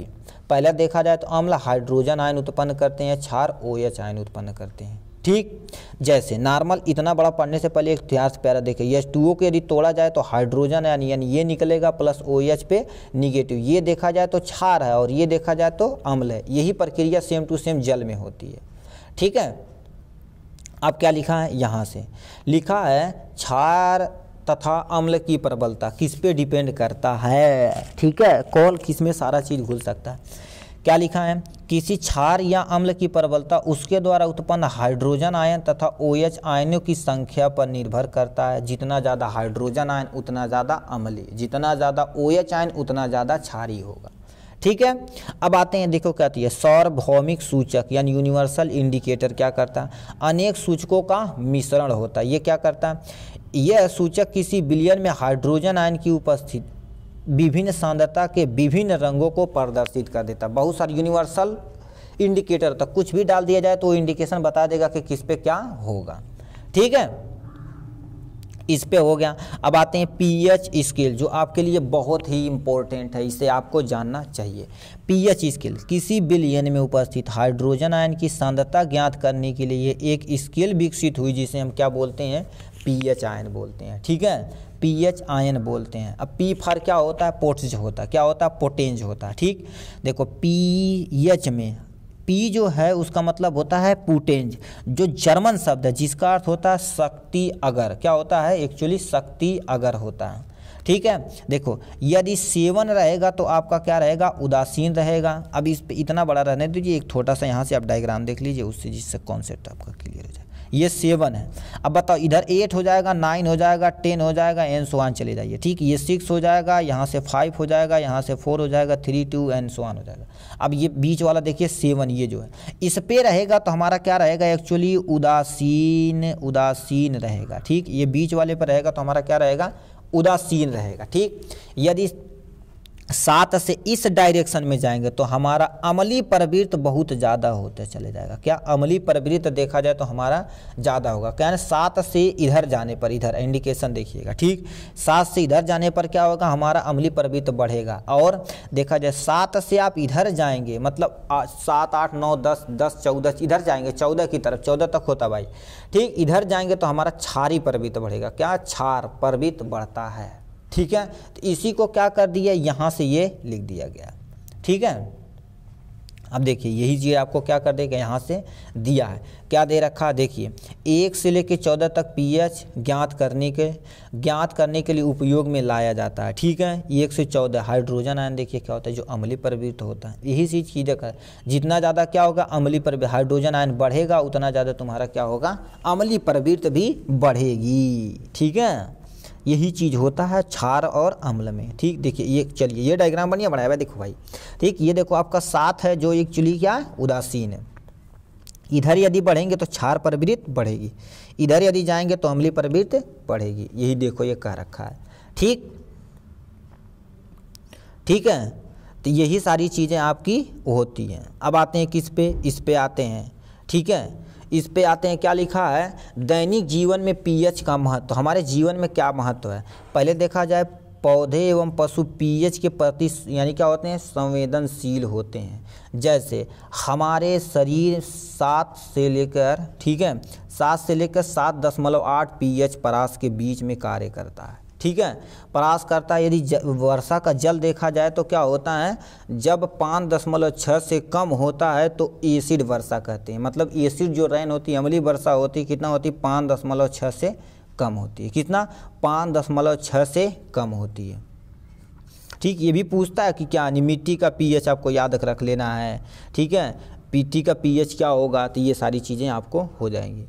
पहला देखा जाए तो अम्ल हाइड्रोजन आयन उत्पन्न करते हैं क्षार ओ एच आयन उत्पन्न करते हैं ठीक जैसे नॉर्मल इतना बड़ा पढ़ने से पहले एक इतिहास प्यारा देखे एच टू ओ को यदि तोड़ा जाए तो हाइड्रोजन यानी यानी ये निकलेगा प्लस ओ एच पे निगेटिव ये देखा जाए तो क्षार है और ये देखा जाए तो अम्ल है यही प्रक्रिया सेम टू सेम जल में होती है ठीक है अब क्या लिखा है यहाँ से लिखा है क्षार तथा अम्ल की प्रबलता किस पे डिपेंड करता है ठीक है कौन किस में सारा चीज़ घुल सकता है क्या लिखा है किसी क्षार या अम्ल की प्रबलता उसके द्वारा उत्पन्न हाइड्रोजन आयन तथा ओ एच आयनों की संख्या पर निर्भर करता है जितना ज़्यादा हाइड्रोजन आयन उतना ज़्यादा अम्ली जितना ज़्यादा ओ एच आयन उतना ज़्यादा क्षारी होगा ठीक है अब आते हैं देखो क्या है सार्वभौमिक सूचक यानी यूनिवर्सल इंडिकेटर क्या करता है अनेक सूचकों का मिश्रण होता है ये क्या करता है यह सूचक किसी बिलियन में हाइड्रोजन आयन की उपस्थित विभिन्न सांद्रता के विभिन्न रंगों को प्रदर्शित कर देता बहुत सारे यूनिवर्सल इंडिकेटर तक कुछ भी डाल दिया जाए तो इंडिकेशन बता देगा कि किस पे क्या होगा ठीक है इस पे हो गया अब आते हैं पीएच स्केल जो आपके लिए बहुत ही इंपॉर्टेंट है इसे आपको जानना चाहिए पीएच स्केल किसी बिलियन में उपस्थित हाइड्रोजन आयन की सांद्रता ज्ञात करने के लिए एक स्केल विकसित हुई जिसे हम क्या बोलते हैं पी एच आयन बोलते हैं ठीक है पी एच आयन बोलते हैं अब पी फार क्या होता है पोटेंज होता है क्या होता है पोटेंज होता है ठीक देखो पी एच में पी जो है उसका मतलब होता है पुटेंज जो जर्मन शब्द है जिसका अर्थ होता है शक्ति अगर क्या होता है एक्चुअली शक्ति अगर होता है ठीक है देखो यदि सेवन रहेगा तो आपका क्या रहेगा उदासीन रहेगा अब इस पर इतना बड़ा रहने दीजिए एक छोटा सा यहाँ से आप डायग्राम देख लीजिए उससे जिससे कॉन्सेप्ट आपका क्लियर हो जाए ये सेवन है अब बताओ इधर एट हो जाएगा नाइन हो जाएगा टेन हो जाएगा एन वन चले जाइए ठीक ये सिक्स हो जाएगा यहाँ से फाइव हो जाएगा यहाँ से फोर हो जाएगा थ्री टू एन वन हो जाएगा अब ये बीच वाला देखिए सेवन ये जो है इस पे रहेगा तो हमारा क्या रहेगा एक्चुअली उदासीन उदासीन रहेगा ठीक ये बीच वाले पर रहेगा तो हमारा क्या रहेगा उदासीन रहेगा ठीक यदि सात से इस डायरेक्शन में जाएंगे तो हमारा अमली प्रवृत्त बहुत ज़्यादा होते चले जाएगा क्या अमली प्रवृत्त देखा जाए तो हमारा ज़्यादा होगा क्या सात से इधर जाने पर इधर इंडिकेशन देखिएगा ठीक सात से इधर जाने पर क्या होगा हमारा अमली प्रवृत्त बढ़ेगा और देखा जाए सात से आप इधर जाएंगे मतलब सात आठ नौ दस दस चौदह इधर जाएंगे चौदह की तरफ चौदह तक होता भाई ठीक इधर जाएंगे तो हमारा छारी प्रवृत्त बढ़ेगा क्या छार प्रवृत्त बढ़ता है ठीक है तो इसी को क्या कर दिया यहाँ से ये लिख दिया गया ठीक है अब देखिए यही चीज़ आपको क्या कर देगा यहाँ से दिया है क्या दे रखा है देखिए एक से लेकर चौदह तक पीएच ज्ञात करने के ज्ञात करने के लिए उपयोग में लाया जाता है ठीक है एक से चौदह हाइड्रोजन आयन देखिए क्या होता है जो अम्ली प्रवृत्त होता है यही चीज़ की देखा जितना ज़्यादा क्या होगा अम्ली पर हाइड्रोजन आयन बढ़ेगा उतना ज़्यादा तुम्हारा क्या होगा अम्ली प्रवृत्त भी बढ़ेगी ठीक है यही चीज़ होता है छार और अम्ल में ठीक देखिए ये चलिए ये डायग्राम बनिया बनाया हुआ है देखो भाई ठीक ये देखो आपका सात है जो एक्चुअली क्या है उदासीन है इधर यदि बढ़ेंगे तो छार प्रवृत्त बढ़ेगी इधर यदि जाएंगे तो अम्ली प्रवृत्त बढ़ेगी यही देखो ये कह रखा है ठीक ठीक है तो यही सारी चीज़ें आपकी होती हैं अब आते हैं किस पे इस पे आते हैं ठीक है इस पे आते हैं क्या लिखा है दैनिक जीवन में पीएच का महत्व तो हमारे जीवन में क्या महत्व है पहले देखा जाए पौधे एवं पशु पीएच के प्रति यानी क्या होते हैं संवेदनशील होते हैं जैसे हमारे शरीर सात से लेकर ठीक है सात से लेकर सात दशमलव आठ पी परास के बीच में कार्य करता है ठीक है परास करता है यदि वर्षा का जल देखा जाए तो क्या होता है जब पाँच दशमलव छः से कम होता है तो एसिड वर्षा कहते हैं मतलब एसिड जो रैन होती है अमली वर्षा होती है कितना होती है पाँच दशमलव छः से कम होती है कितना पाँच दशमलव छः से कम होती है ठीक ये भी पूछता है कि क्या मिट्टी का पी आपको याद रख लेना है ठीक है पीटी का पी क्या होगा तो ये सारी चीज़ें आपको हो जाएंगी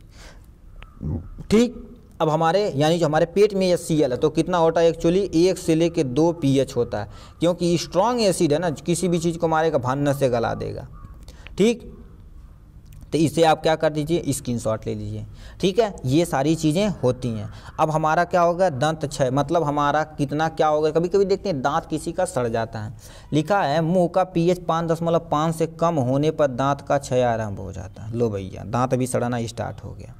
ठीक अब हमारे यानी जो हमारे पेट में एस सी है तो कितना होता है एक्चुअली एक से लेकर दो पी होता है क्योंकि स्ट्रॉन्ग एसिड है ना किसी भी चीज़ को मारेगा भानना से गला देगा ठीक तो इसे आप क्या कर दीजिए स्क्रीन शॉट ले लीजिए ठीक है ये सारी चीज़ें होती हैं अब हमारा क्या होगा दंत क्षय मतलब हमारा कितना क्या होगा कभी कभी देखते हैं दांत किसी का सड़ जाता है लिखा है मुंह का पीएच पाँच दशमलव पाँच से कम होने पर दांत का क्षय आरंभ हो जाता है लो भैया दांत अभी सड़ना स्टार्ट हो गया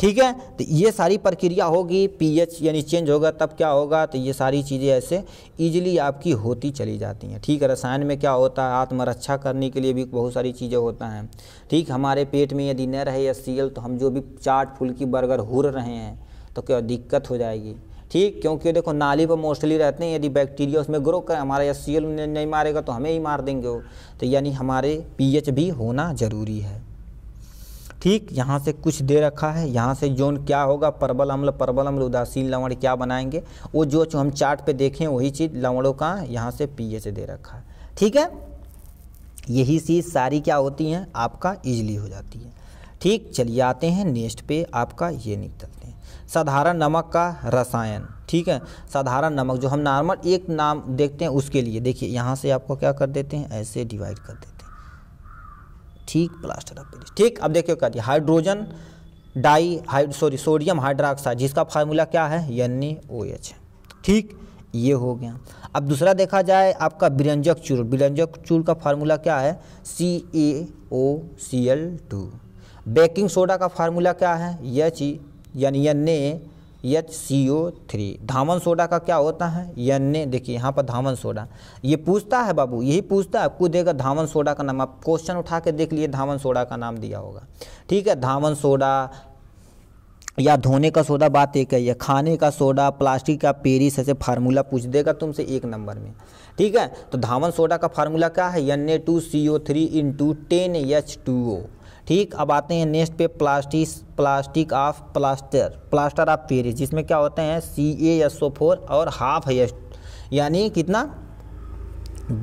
ठीक है तो ये सारी प्रक्रिया होगी पीएच यानी चेंज होगा तब क्या होगा तो ये सारी चीज़ें ऐसे ईजिली आपकी होती चली जाती हैं ठीक है रसायन में क्या होता है आत्मरक्षा करने के लिए भी बहुत सारी चीज़ें होता हैं ठीक हमारे पेट में यदि न रहे एस तो हम जो भी चाट फुल्की बर्गर हुर रहे हैं तो क्या दिक्कत हो जाएगी ठीक क्योंकि देखो नाली पर मोस्टली रहते हैं यदि बैक्टीरिया उसमें ग्रो करें हमारा एस सी नहीं मारेगा तो हमें ही मार देंगे वो तो यानी हमारे पीएच भी होना ज़रूरी है ठीक यहाँ से कुछ दे रखा है यहाँ से जोन क्या होगा परबल अम्ल परबल अम्ल उदासीन लवण क्या बनाएंगे वो जो हम चार्ट पे देखें वही चीज़ लवणों का यहाँ से पी से दे रखा है ठीक है यही चीज़ सारी क्या होती हैं आपका इजली हो जाती है ठीक चलिए आते हैं नेक्स्ट पे आपका ये निकलते हैं साधारण नमक का रसायन ठीक है साधारण नमक जो हम नॉर्मल एक नाम देखते हैं उसके लिए देखिए यहाँ से आपको क्या कर देते हैं ऐसे डिवाइड कर देते हैं ठीक प्लास्टर ऑफ पेरिस ठीक अब देखिए क्या हाइड्रोजन डाई हाइड सॉरी सोडियम हाइड्रोक्साइड जिसका फार्मूला क्या है एन ओ एच ठीक ये हो गया अब दूसरा देखा जाए आपका बिरंजक चूर बिरंजक चूर का फार्मूला क्या है C A O C L two baking soda का फार्मूला क्या है यच e, यानी N A e H C O three धामन सोडा का क्या होता है ए देखिए यहाँ पर धामन सोडा ये पूछता है बाबू यही पूछता है आपको देगा धामन सोडा का नाम आप क्वेश्चन उठा के देख लिए धामन सोडा का नाम दिया होगा ठीक है धामन सोडा या धोने का सोडा बात एक है या खाने का सोडा प्लास्टिक का पेरिस ऐसे फार्मूला पूछ देगा तुमसे एक नंबर में ठीक है तो धामन सोडा का फार्मूला क्या है N A two C O three into ten H two O ठीक अब आते हैं नेक्स्ट पे plastic plastic of plaster plaster of Paris जिसमें क्या होते हैं C A S O four और हाफ हाइस्ट यानी कितना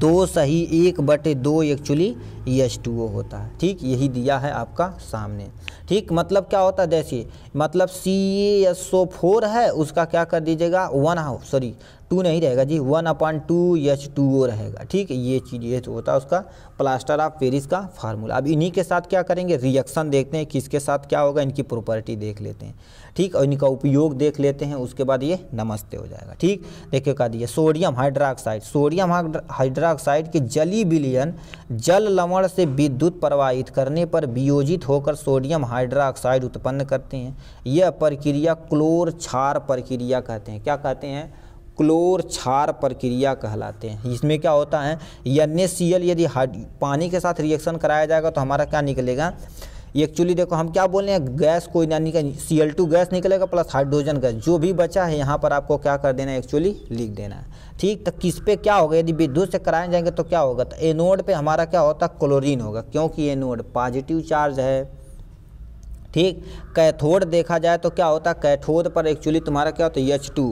दो सही एक बटे दो actually E H two O होता है ठीक यही दिया है आपका सामने ठीक मतलब क्या होता है जैसे मतलब सी एस ओ फोर है उसका क्या कर दीजिएगा वन हाउ सॉरी टू नहीं रहेगा G one upon two H two O रहेगा ठीक है ये चीज़ ये होता है उसका प्लास्टर ऑफ पेरिस का फार्मूला अब इन्हीं के साथ क्या करेंगे रिएक्शन देखते हैं किसके साथ क्या होगा इनकी प्रॉपर्टी देख लेते हैं ठीक और इनका उपयोग देख लेते हैं उसके बाद ये नमस्ते हो जाएगा ठीक देखिए कहा दिए सोडियम हाइड्रोक्साइड सोडियम हाइड्रोक्साइड के जली बिलियन जल लवण संक्रमण से विद्युत प्रवाहित करने पर वियोजित होकर सोडियम हाइड्रोक्साइड उत्पन्न करते हैं यह प्रक्रिया क्लोर क्षार प्रक्रिया कहते हैं क्या कहते हैं क्लोर क्षार प्रक्रिया कहलाते हैं इसमें क्या होता है एन यदि पानी के साथ रिएक्शन कराया जाएगा तो हमारा क्या निकलेगा एक्चुअली देखो हम क्या बोल रहे हैं गैस कोई ना निकल सी गैस निकलेगा प्लस हाइड्रोजन गैस जो भी बचा है यहाँ पर आपको क्या कर देना है एक्चुअली लिख देना है ठीक तो किस पे क्या होगा यदि विद्युत से कराए जाएंगे तो क्या होगा तो एनोड पे हमारा क्या होता है क्लोरीन होगा क्योंकि एनोड पॉजिटिव चार्ज है ठीक कैथोड देखा जाए तो क्या होता है कैथोड पर एक्चुअली तुम्हारा क्या होता है एच टू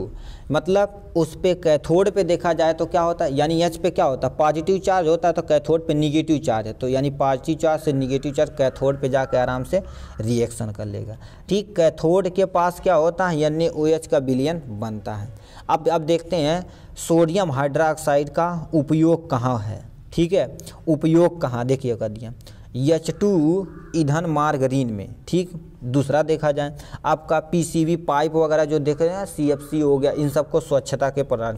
मतलब उस पर कैथोड पे देखा जाए तो क्या होता है यानी एच पे क्या होता है पॉजिटिव चार्ज होता है तो कैथोड पे निगेटिव चार्ज है तो यानी पॉजिटिव चार्ज से निगेटिव चार्ज कैथोड पे जाके आराम से रिएक्शन कर लेगा ठीक कैथोड के पास क्या होता है यानी ओ एच का बिलियन बनता है अब अब देखते हैं सोडियम हाइड्रोक्साइड का उपयोग कहाँ है ठीक है उपयोग कहाँ देखिए कर दिया एच टू ईंधन मार्गरीन में ठीक दूसरा देखा जाए आपका पीसीबी पाइप वगैरह जो देख रहे हैं सीएफसी हो गया इन सबको स्वच्छता के प्रदान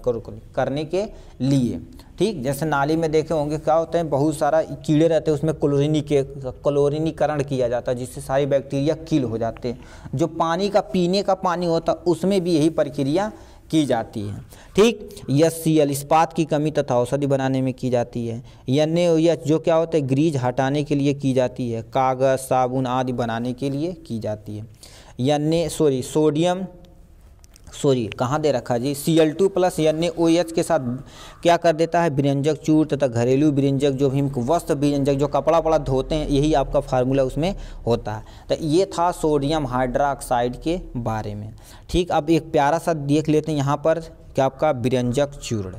करने के लिए ठीक जैसे नाली में देखे होंगे क्या होते हैं बहुत सारा कीड़े रहते हैं उसमें क्लोरिनी के क्लोरिनीकरण किया जाता है जिससे सारे बैक्टीरिया किल हो जाते हैं जो पानी का पीने का पानी होता है उसमें भी यही प्रक्रिया की जाती है ठीक यस सी एल इस्पात की कमी तथा औषधि बनाने में की जाती है यन ए जो क्या होता है ग्रीज हटाने के लिए की जाती है कागज़ साबुन आदि बनाने के लिए की जाती है यन सॉरी सोडियम सॉरी कहाँ दे रखा जी C L two plus N O H के साथ क्या कर देता है व्यंजक चूर तथा घरेलू व्यंजक जो भी वस्त्र व्यंजक जो कपड़ा वपड़ा धोते हैं यही आपका फार्मूला उसमें होता है तो ये था सोडियम हाइड्रोक्साइड के बारे में ठीक अब एक प्यारा सा देख लेते हैं यहाँ पर क्या आपका व्यंजक चूर्ण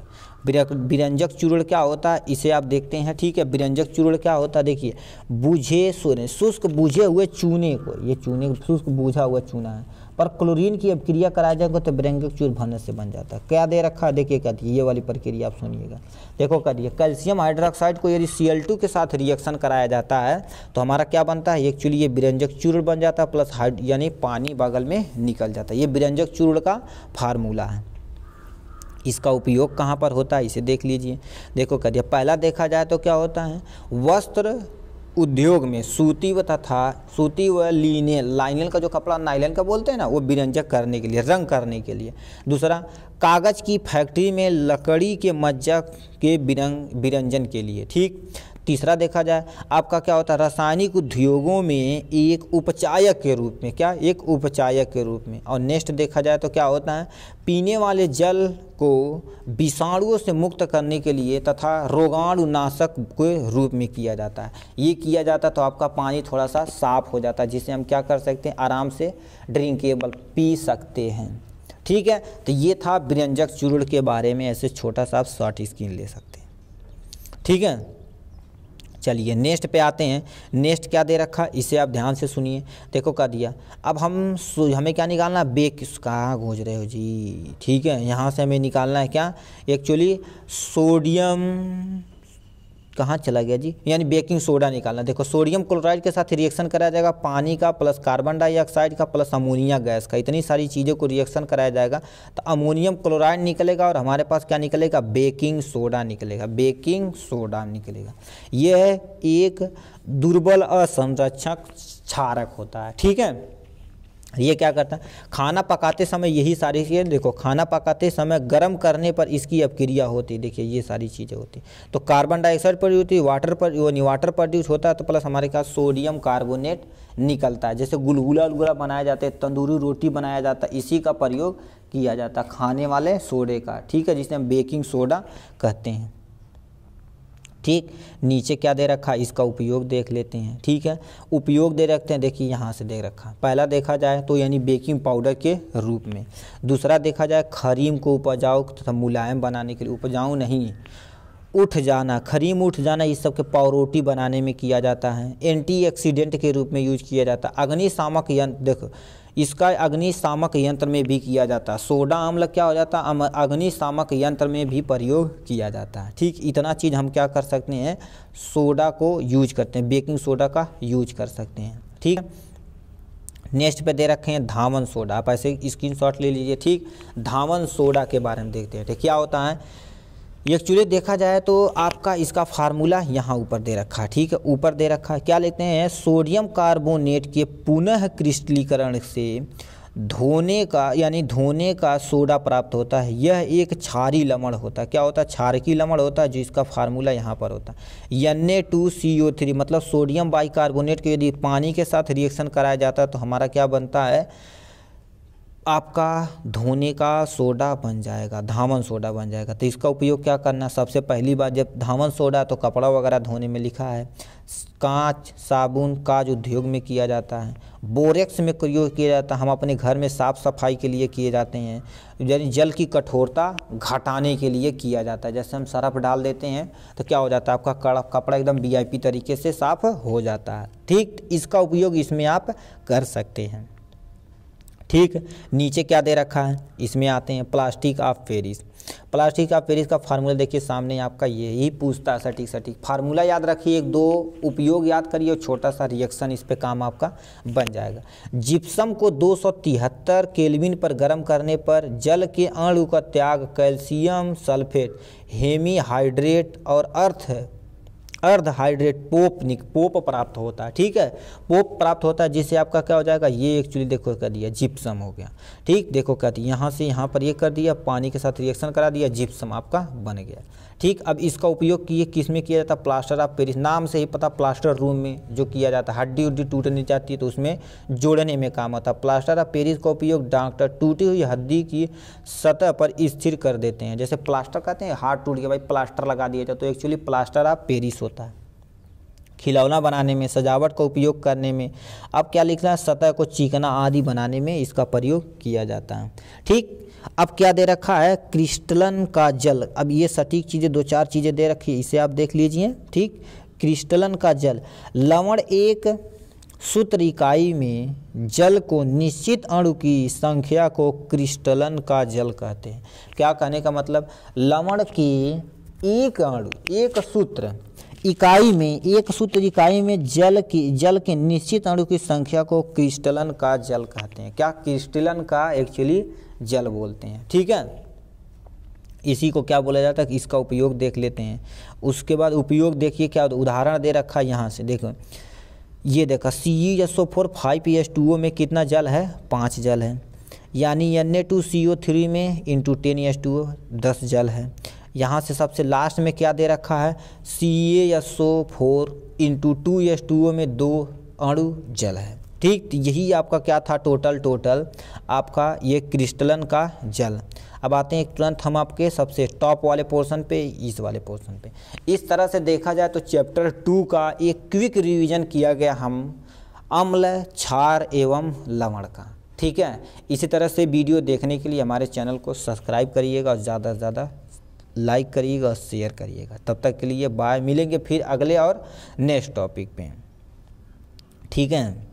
व्यंजक चूर्ण क्या होता है इसे आप देखते हैं ठीक है व्यंजक चूर्ण क्या होता है देखिए बूझे सोने शुष्क बूझे हुए चूने को ये चूने शुष्क बूझा हुआ चूना है पर क्लोरीन की अभिक्रिया कराया जाएगा तो ब्रेंगिक चूर भानस से बन जाता है क्या दे रखा है देखिए कहती दिए ये वाली प्रक्रिया आप सुनिएगा देखो क्या दिए कैल्शियम हाइड्रोक्साइड को यदि सी के साथ रिएक्शन कराया जाता है तो हमारा क्या बनता है एक्चुअली ये ब्रेंजक चूर्ण बन जाता है प्लस हाइड यानी पानी बगल में निकल जाता है ये ब्रेंजक चूर्ण का फार्मूला है इसका उपयोग कहाँ पर होता है इसे देख लीजिए देखो क्या दिया पहला देखा जाए तो क्या होता है वस्त्र उद्योग में सूती व तथा सूती व लीने लाइनल का जो कपड़ा नाइलन का बोलते हैं ना वो बिरंजक करने के लिए रंग करने के लिए दूसरा कागज़ की फैक्ट्री में लकड़ी के मज्जा के बिरंग बिरंजन के लिए ठीक तीसरा देखा जाए आपका क्या होता है रासायनिक उद्योगों में एक उपचायक के रूप में क्या एक उपचायक के रूप में और नेक्स्ट देखा जाए तो क्या होता है पीने वाले जल को विषाणुओं से मुक्त करने के लिए तथा रोगाणुनाशक के रूप में किया जाता है ये किया जाता है तो आपका पानी थोड़ा सा साफ हो जाता है जिसे हम क्या कर सकते हैं आराम से ड्रिंकेबल पी सकते हैं ठीक है तो ये था व्यंजक चूर्ण के बारे में ऐसे छोटा सा आप शॉर्ट स्क्रीन ले सकते हैं ठीक है चलिए नेक्स्ट पे आते हैं नेक्स्ट क्या दे रखा इसे आप ध्यान से सुनिए देखो क्या दिया अब हम हमें क्या निकालना बेकिस का खोज रहे हो जी ठीक है यहाँ से हमें निकालना है क्या एक्चुअली सोडियम कहाँ चला गया जी यानी बेकिंग सोडा निकालना देखो सोडियम क्लोराइड के साथ रिएक्शन कराया जाएगा पानी का प्लस कार्बन डाइऑक्साइड का प्लस अमोनिया गैस का इतनी सारी चीज़ों को रिएक्शन कराया जाएगा तो अमोनियम क्लोराइड निकलेगा और हमारे पास क्या निकलेगा बेकिंग सोडा निकलेगा बेकिंग सोडा निकलेगा यह है एक दुर्बल असंरक्षक क्षारक होता है ठीक है ये क्या करता है खाना पकाते समय यही सारी चीज़ें देखो खाना पकाते समय गर्म करने पर इसकी अपक्रिया होती है देखिए ये सारी चीज़ें होती तो कार्बन डाइऑक्साइड प्रोड्यूस होती वाटर पर वो वाटर प्रोड्यूस होता है तो प्लस हमारे पास सोडियम कार्बोनेट निकलता है जैसे गुलगुला उलगुला बनाया जाता है तंदूरी रोटी बनाया जाता है इसी का प्रयोग किया जाता है खाने वाले सोडे का ठीक है जिसे हम बेकिंग सोडा कहते हैं ठीक नीचे क्या दे रखा है इसका उपयोग देख लेते हैं ठीक है उपयोग दे रखते हैं देखिए यहाँ से देख रखा पहला देखा जाए तो यानी बेकिंग पाउडर के रूप में दूसरा देखा जाए खरीम को उपजाऊ तथा तो मुलायम बनाने के लिए उपजाऊ नहीं उठ जाना खरीम उठ जाना इस सब के पावरोटी बनाने में किया जाता है एंटीऑक्सीडेंट के रूप में यूज किया जाता है अग्निशामक यंत्र देखो इसका अग्निशामक यंत्र में भी किया जाता है सोडा अम्ल क्या हो जाता है अग्निशामक यंत्र में भी प्रयोग किया जाता है ठीक इतना चीज़ हम क्या कर सकते हैं सोडा को यूज करते हैं बेकिंग सोडा का यूज कर सकते हैं ठीक है नेक्स्ट पे दे रखे हैं धावन सोडा आप ऐसे स्क्रीन शॉट ले लीजिए ठीक धावन सोडा के बारे में देखते हैं ठीक क्या होता है एक्चुअली देखा जाए तो आपका इसका फार्मूला यहाँ ऊपर दे रखा है ठीक है ऊपर दे रखा है क्या लेते हैं सोडियम कार्बोनेट के पुनः क्रिस्टलीकरण से धोने का यानी धोने का सोडा प्राप्त होता है यह एक छारी लमण होता है क्या होता है की लमड़ होता है जो इसका फार्मूला यहाँ पर होता है N two C O three मतलब सोडियम कार्बोनेट को यदि पानी के साथ रिएक्शन कराया जाता है तो हमारा क्या बनता है आपका धोने का सोडा बन जाएगा धावन सोडा बन जाएगा तो इसका उपयोग क्या करना सबसे पहली बात जब धावन सोडा तो कपड़ा वगैरह धोने में लिखा है कांच साबुन काज उद्योग में किया जाता है बोरेक्स में प्रयोग किया जाता है हम अपने घर में साफ सफाई के लिए किए जाते हैं यानी जल की कठोरता घटाने के लिए किया जाता है जैसे हम सरफ डाल देते हैं तो क्या हो जाता है आपका कपड़ा एकदम वी तरीके से साफ हो जाता है ठीक इसका उपयोग इसमें आप कर सकते हैं ठीक नीचे क्या दे रखा है इसमें आते हैं plastic of Paris plastic of Paris का फार्मूला देखिए सामने आपका यही पूछता है सटीक सटीक फार्मूला याद रखिए एक दो उपयोग याद करिए और छोटा सा रिएक्शन इस पर काम आपका बन जाएगा जिप्सम को तिहत्तर केल्विन पर गर्म करने पर जल के अणु का त्याग कैल्शियम सल्फेट हेमी हाइड्रेट और अर्थ अर्धहाइड्रेट पोप निक पोप प्राप्त होता है ठीक है पोप प्राप्त होता है जिससे आपका क्या हो जाएगा ये एक्चुअली देखो कर दिया जिप्सम हो गया ठीक देखो कहती यहाँ से यहाँ पर ये कर दिया पानी के साथ रिएक्शन करा दिया जिप्सम आपका बन गया ठीक अब इसका उपयोग किए किस में किया जाता प्लास्टर ऑफ पेरिस नाम से ही पता प्लास्टर रूम में जो किया जाता है हड्डी उड्डी नहीं जाती है तो उसमें जोड़ने में काम आता है प्लास्टर ऑफ पेरिस का उपयोग डॉक्टर टूटी हुई हड्डी की सतह पर स्थिर कर देते हैं जैसे प्लास्टर कहते हैं हार्ट टूट गया भाई प्लास्टर लगा दिया जाता तो एक्चुअली प्लास्टर ऑफ पेरिस होता है खिलौना बनाने में सजावट का उपयोग करने में अब क्या लिखना है सतह को चिकना आदि बनाने में इसका प्रयोग किया जाता है ठीक अब क्या दे रखा है क्रिस्टलन का जल अब ये सटीक चीज़ें दो चार चीज़ें दे रखी है इसे आप देख लीजिए ठीक क्रिस्टलन का जल लवण एक सूत्र इकाई में जल को निश्चित अणु की संख्या को क्रिस्टलन का जल कहते हैं क्या कहने का मतलब लवण की एक अणु एक सूत्र इकाई में एक सूत्र इकाई में जल की जल के निश्चित अणु की संख्या को क्रिस्टलन का जल कहते हैं क्या क्रिस्टलन का एक्चुअली जल बोलते हैं ठीक है इसी को क्या बोला जाता है इसका उपयोग देख लेते हैं उसके बाद उपयोग देखिए क्या उदाहरण दे रखा है यहाँ से देखो ये देखा C E S O four five S two O में कितना जल है पाँच जल है यानी N A two C O three में into ten S two O दस जल है यहाँ से सबसे लास्ट में क्या दे रखा है C A S O four into two S two O में दो अणु जल है ठीक तो यही आपका क्या था टोटल टोटल आपका ये क्रिस्टलन का जल अब आते हैं तुरंत हम आपके सबसे टॉप वाले पोर्शन पे इस वाले पोर्शन पे इस तरह से देखा जाए तो चैप्टर टू का एक क्विक रिवीजन किया गया हम अम्ल क्षार एवं लवण का ठीक है इसी तरह से वीडियो देखने के लिए हमारे चैनल को सब्सक्राइब करिएगा और ज़्यादा से ज़्यादा लाइक करिएगा और शेयर करिएगा तब तक के लिए बाय मिलेंगे फिर अगले और नेक्स्ट टॉपिक पे ठीक है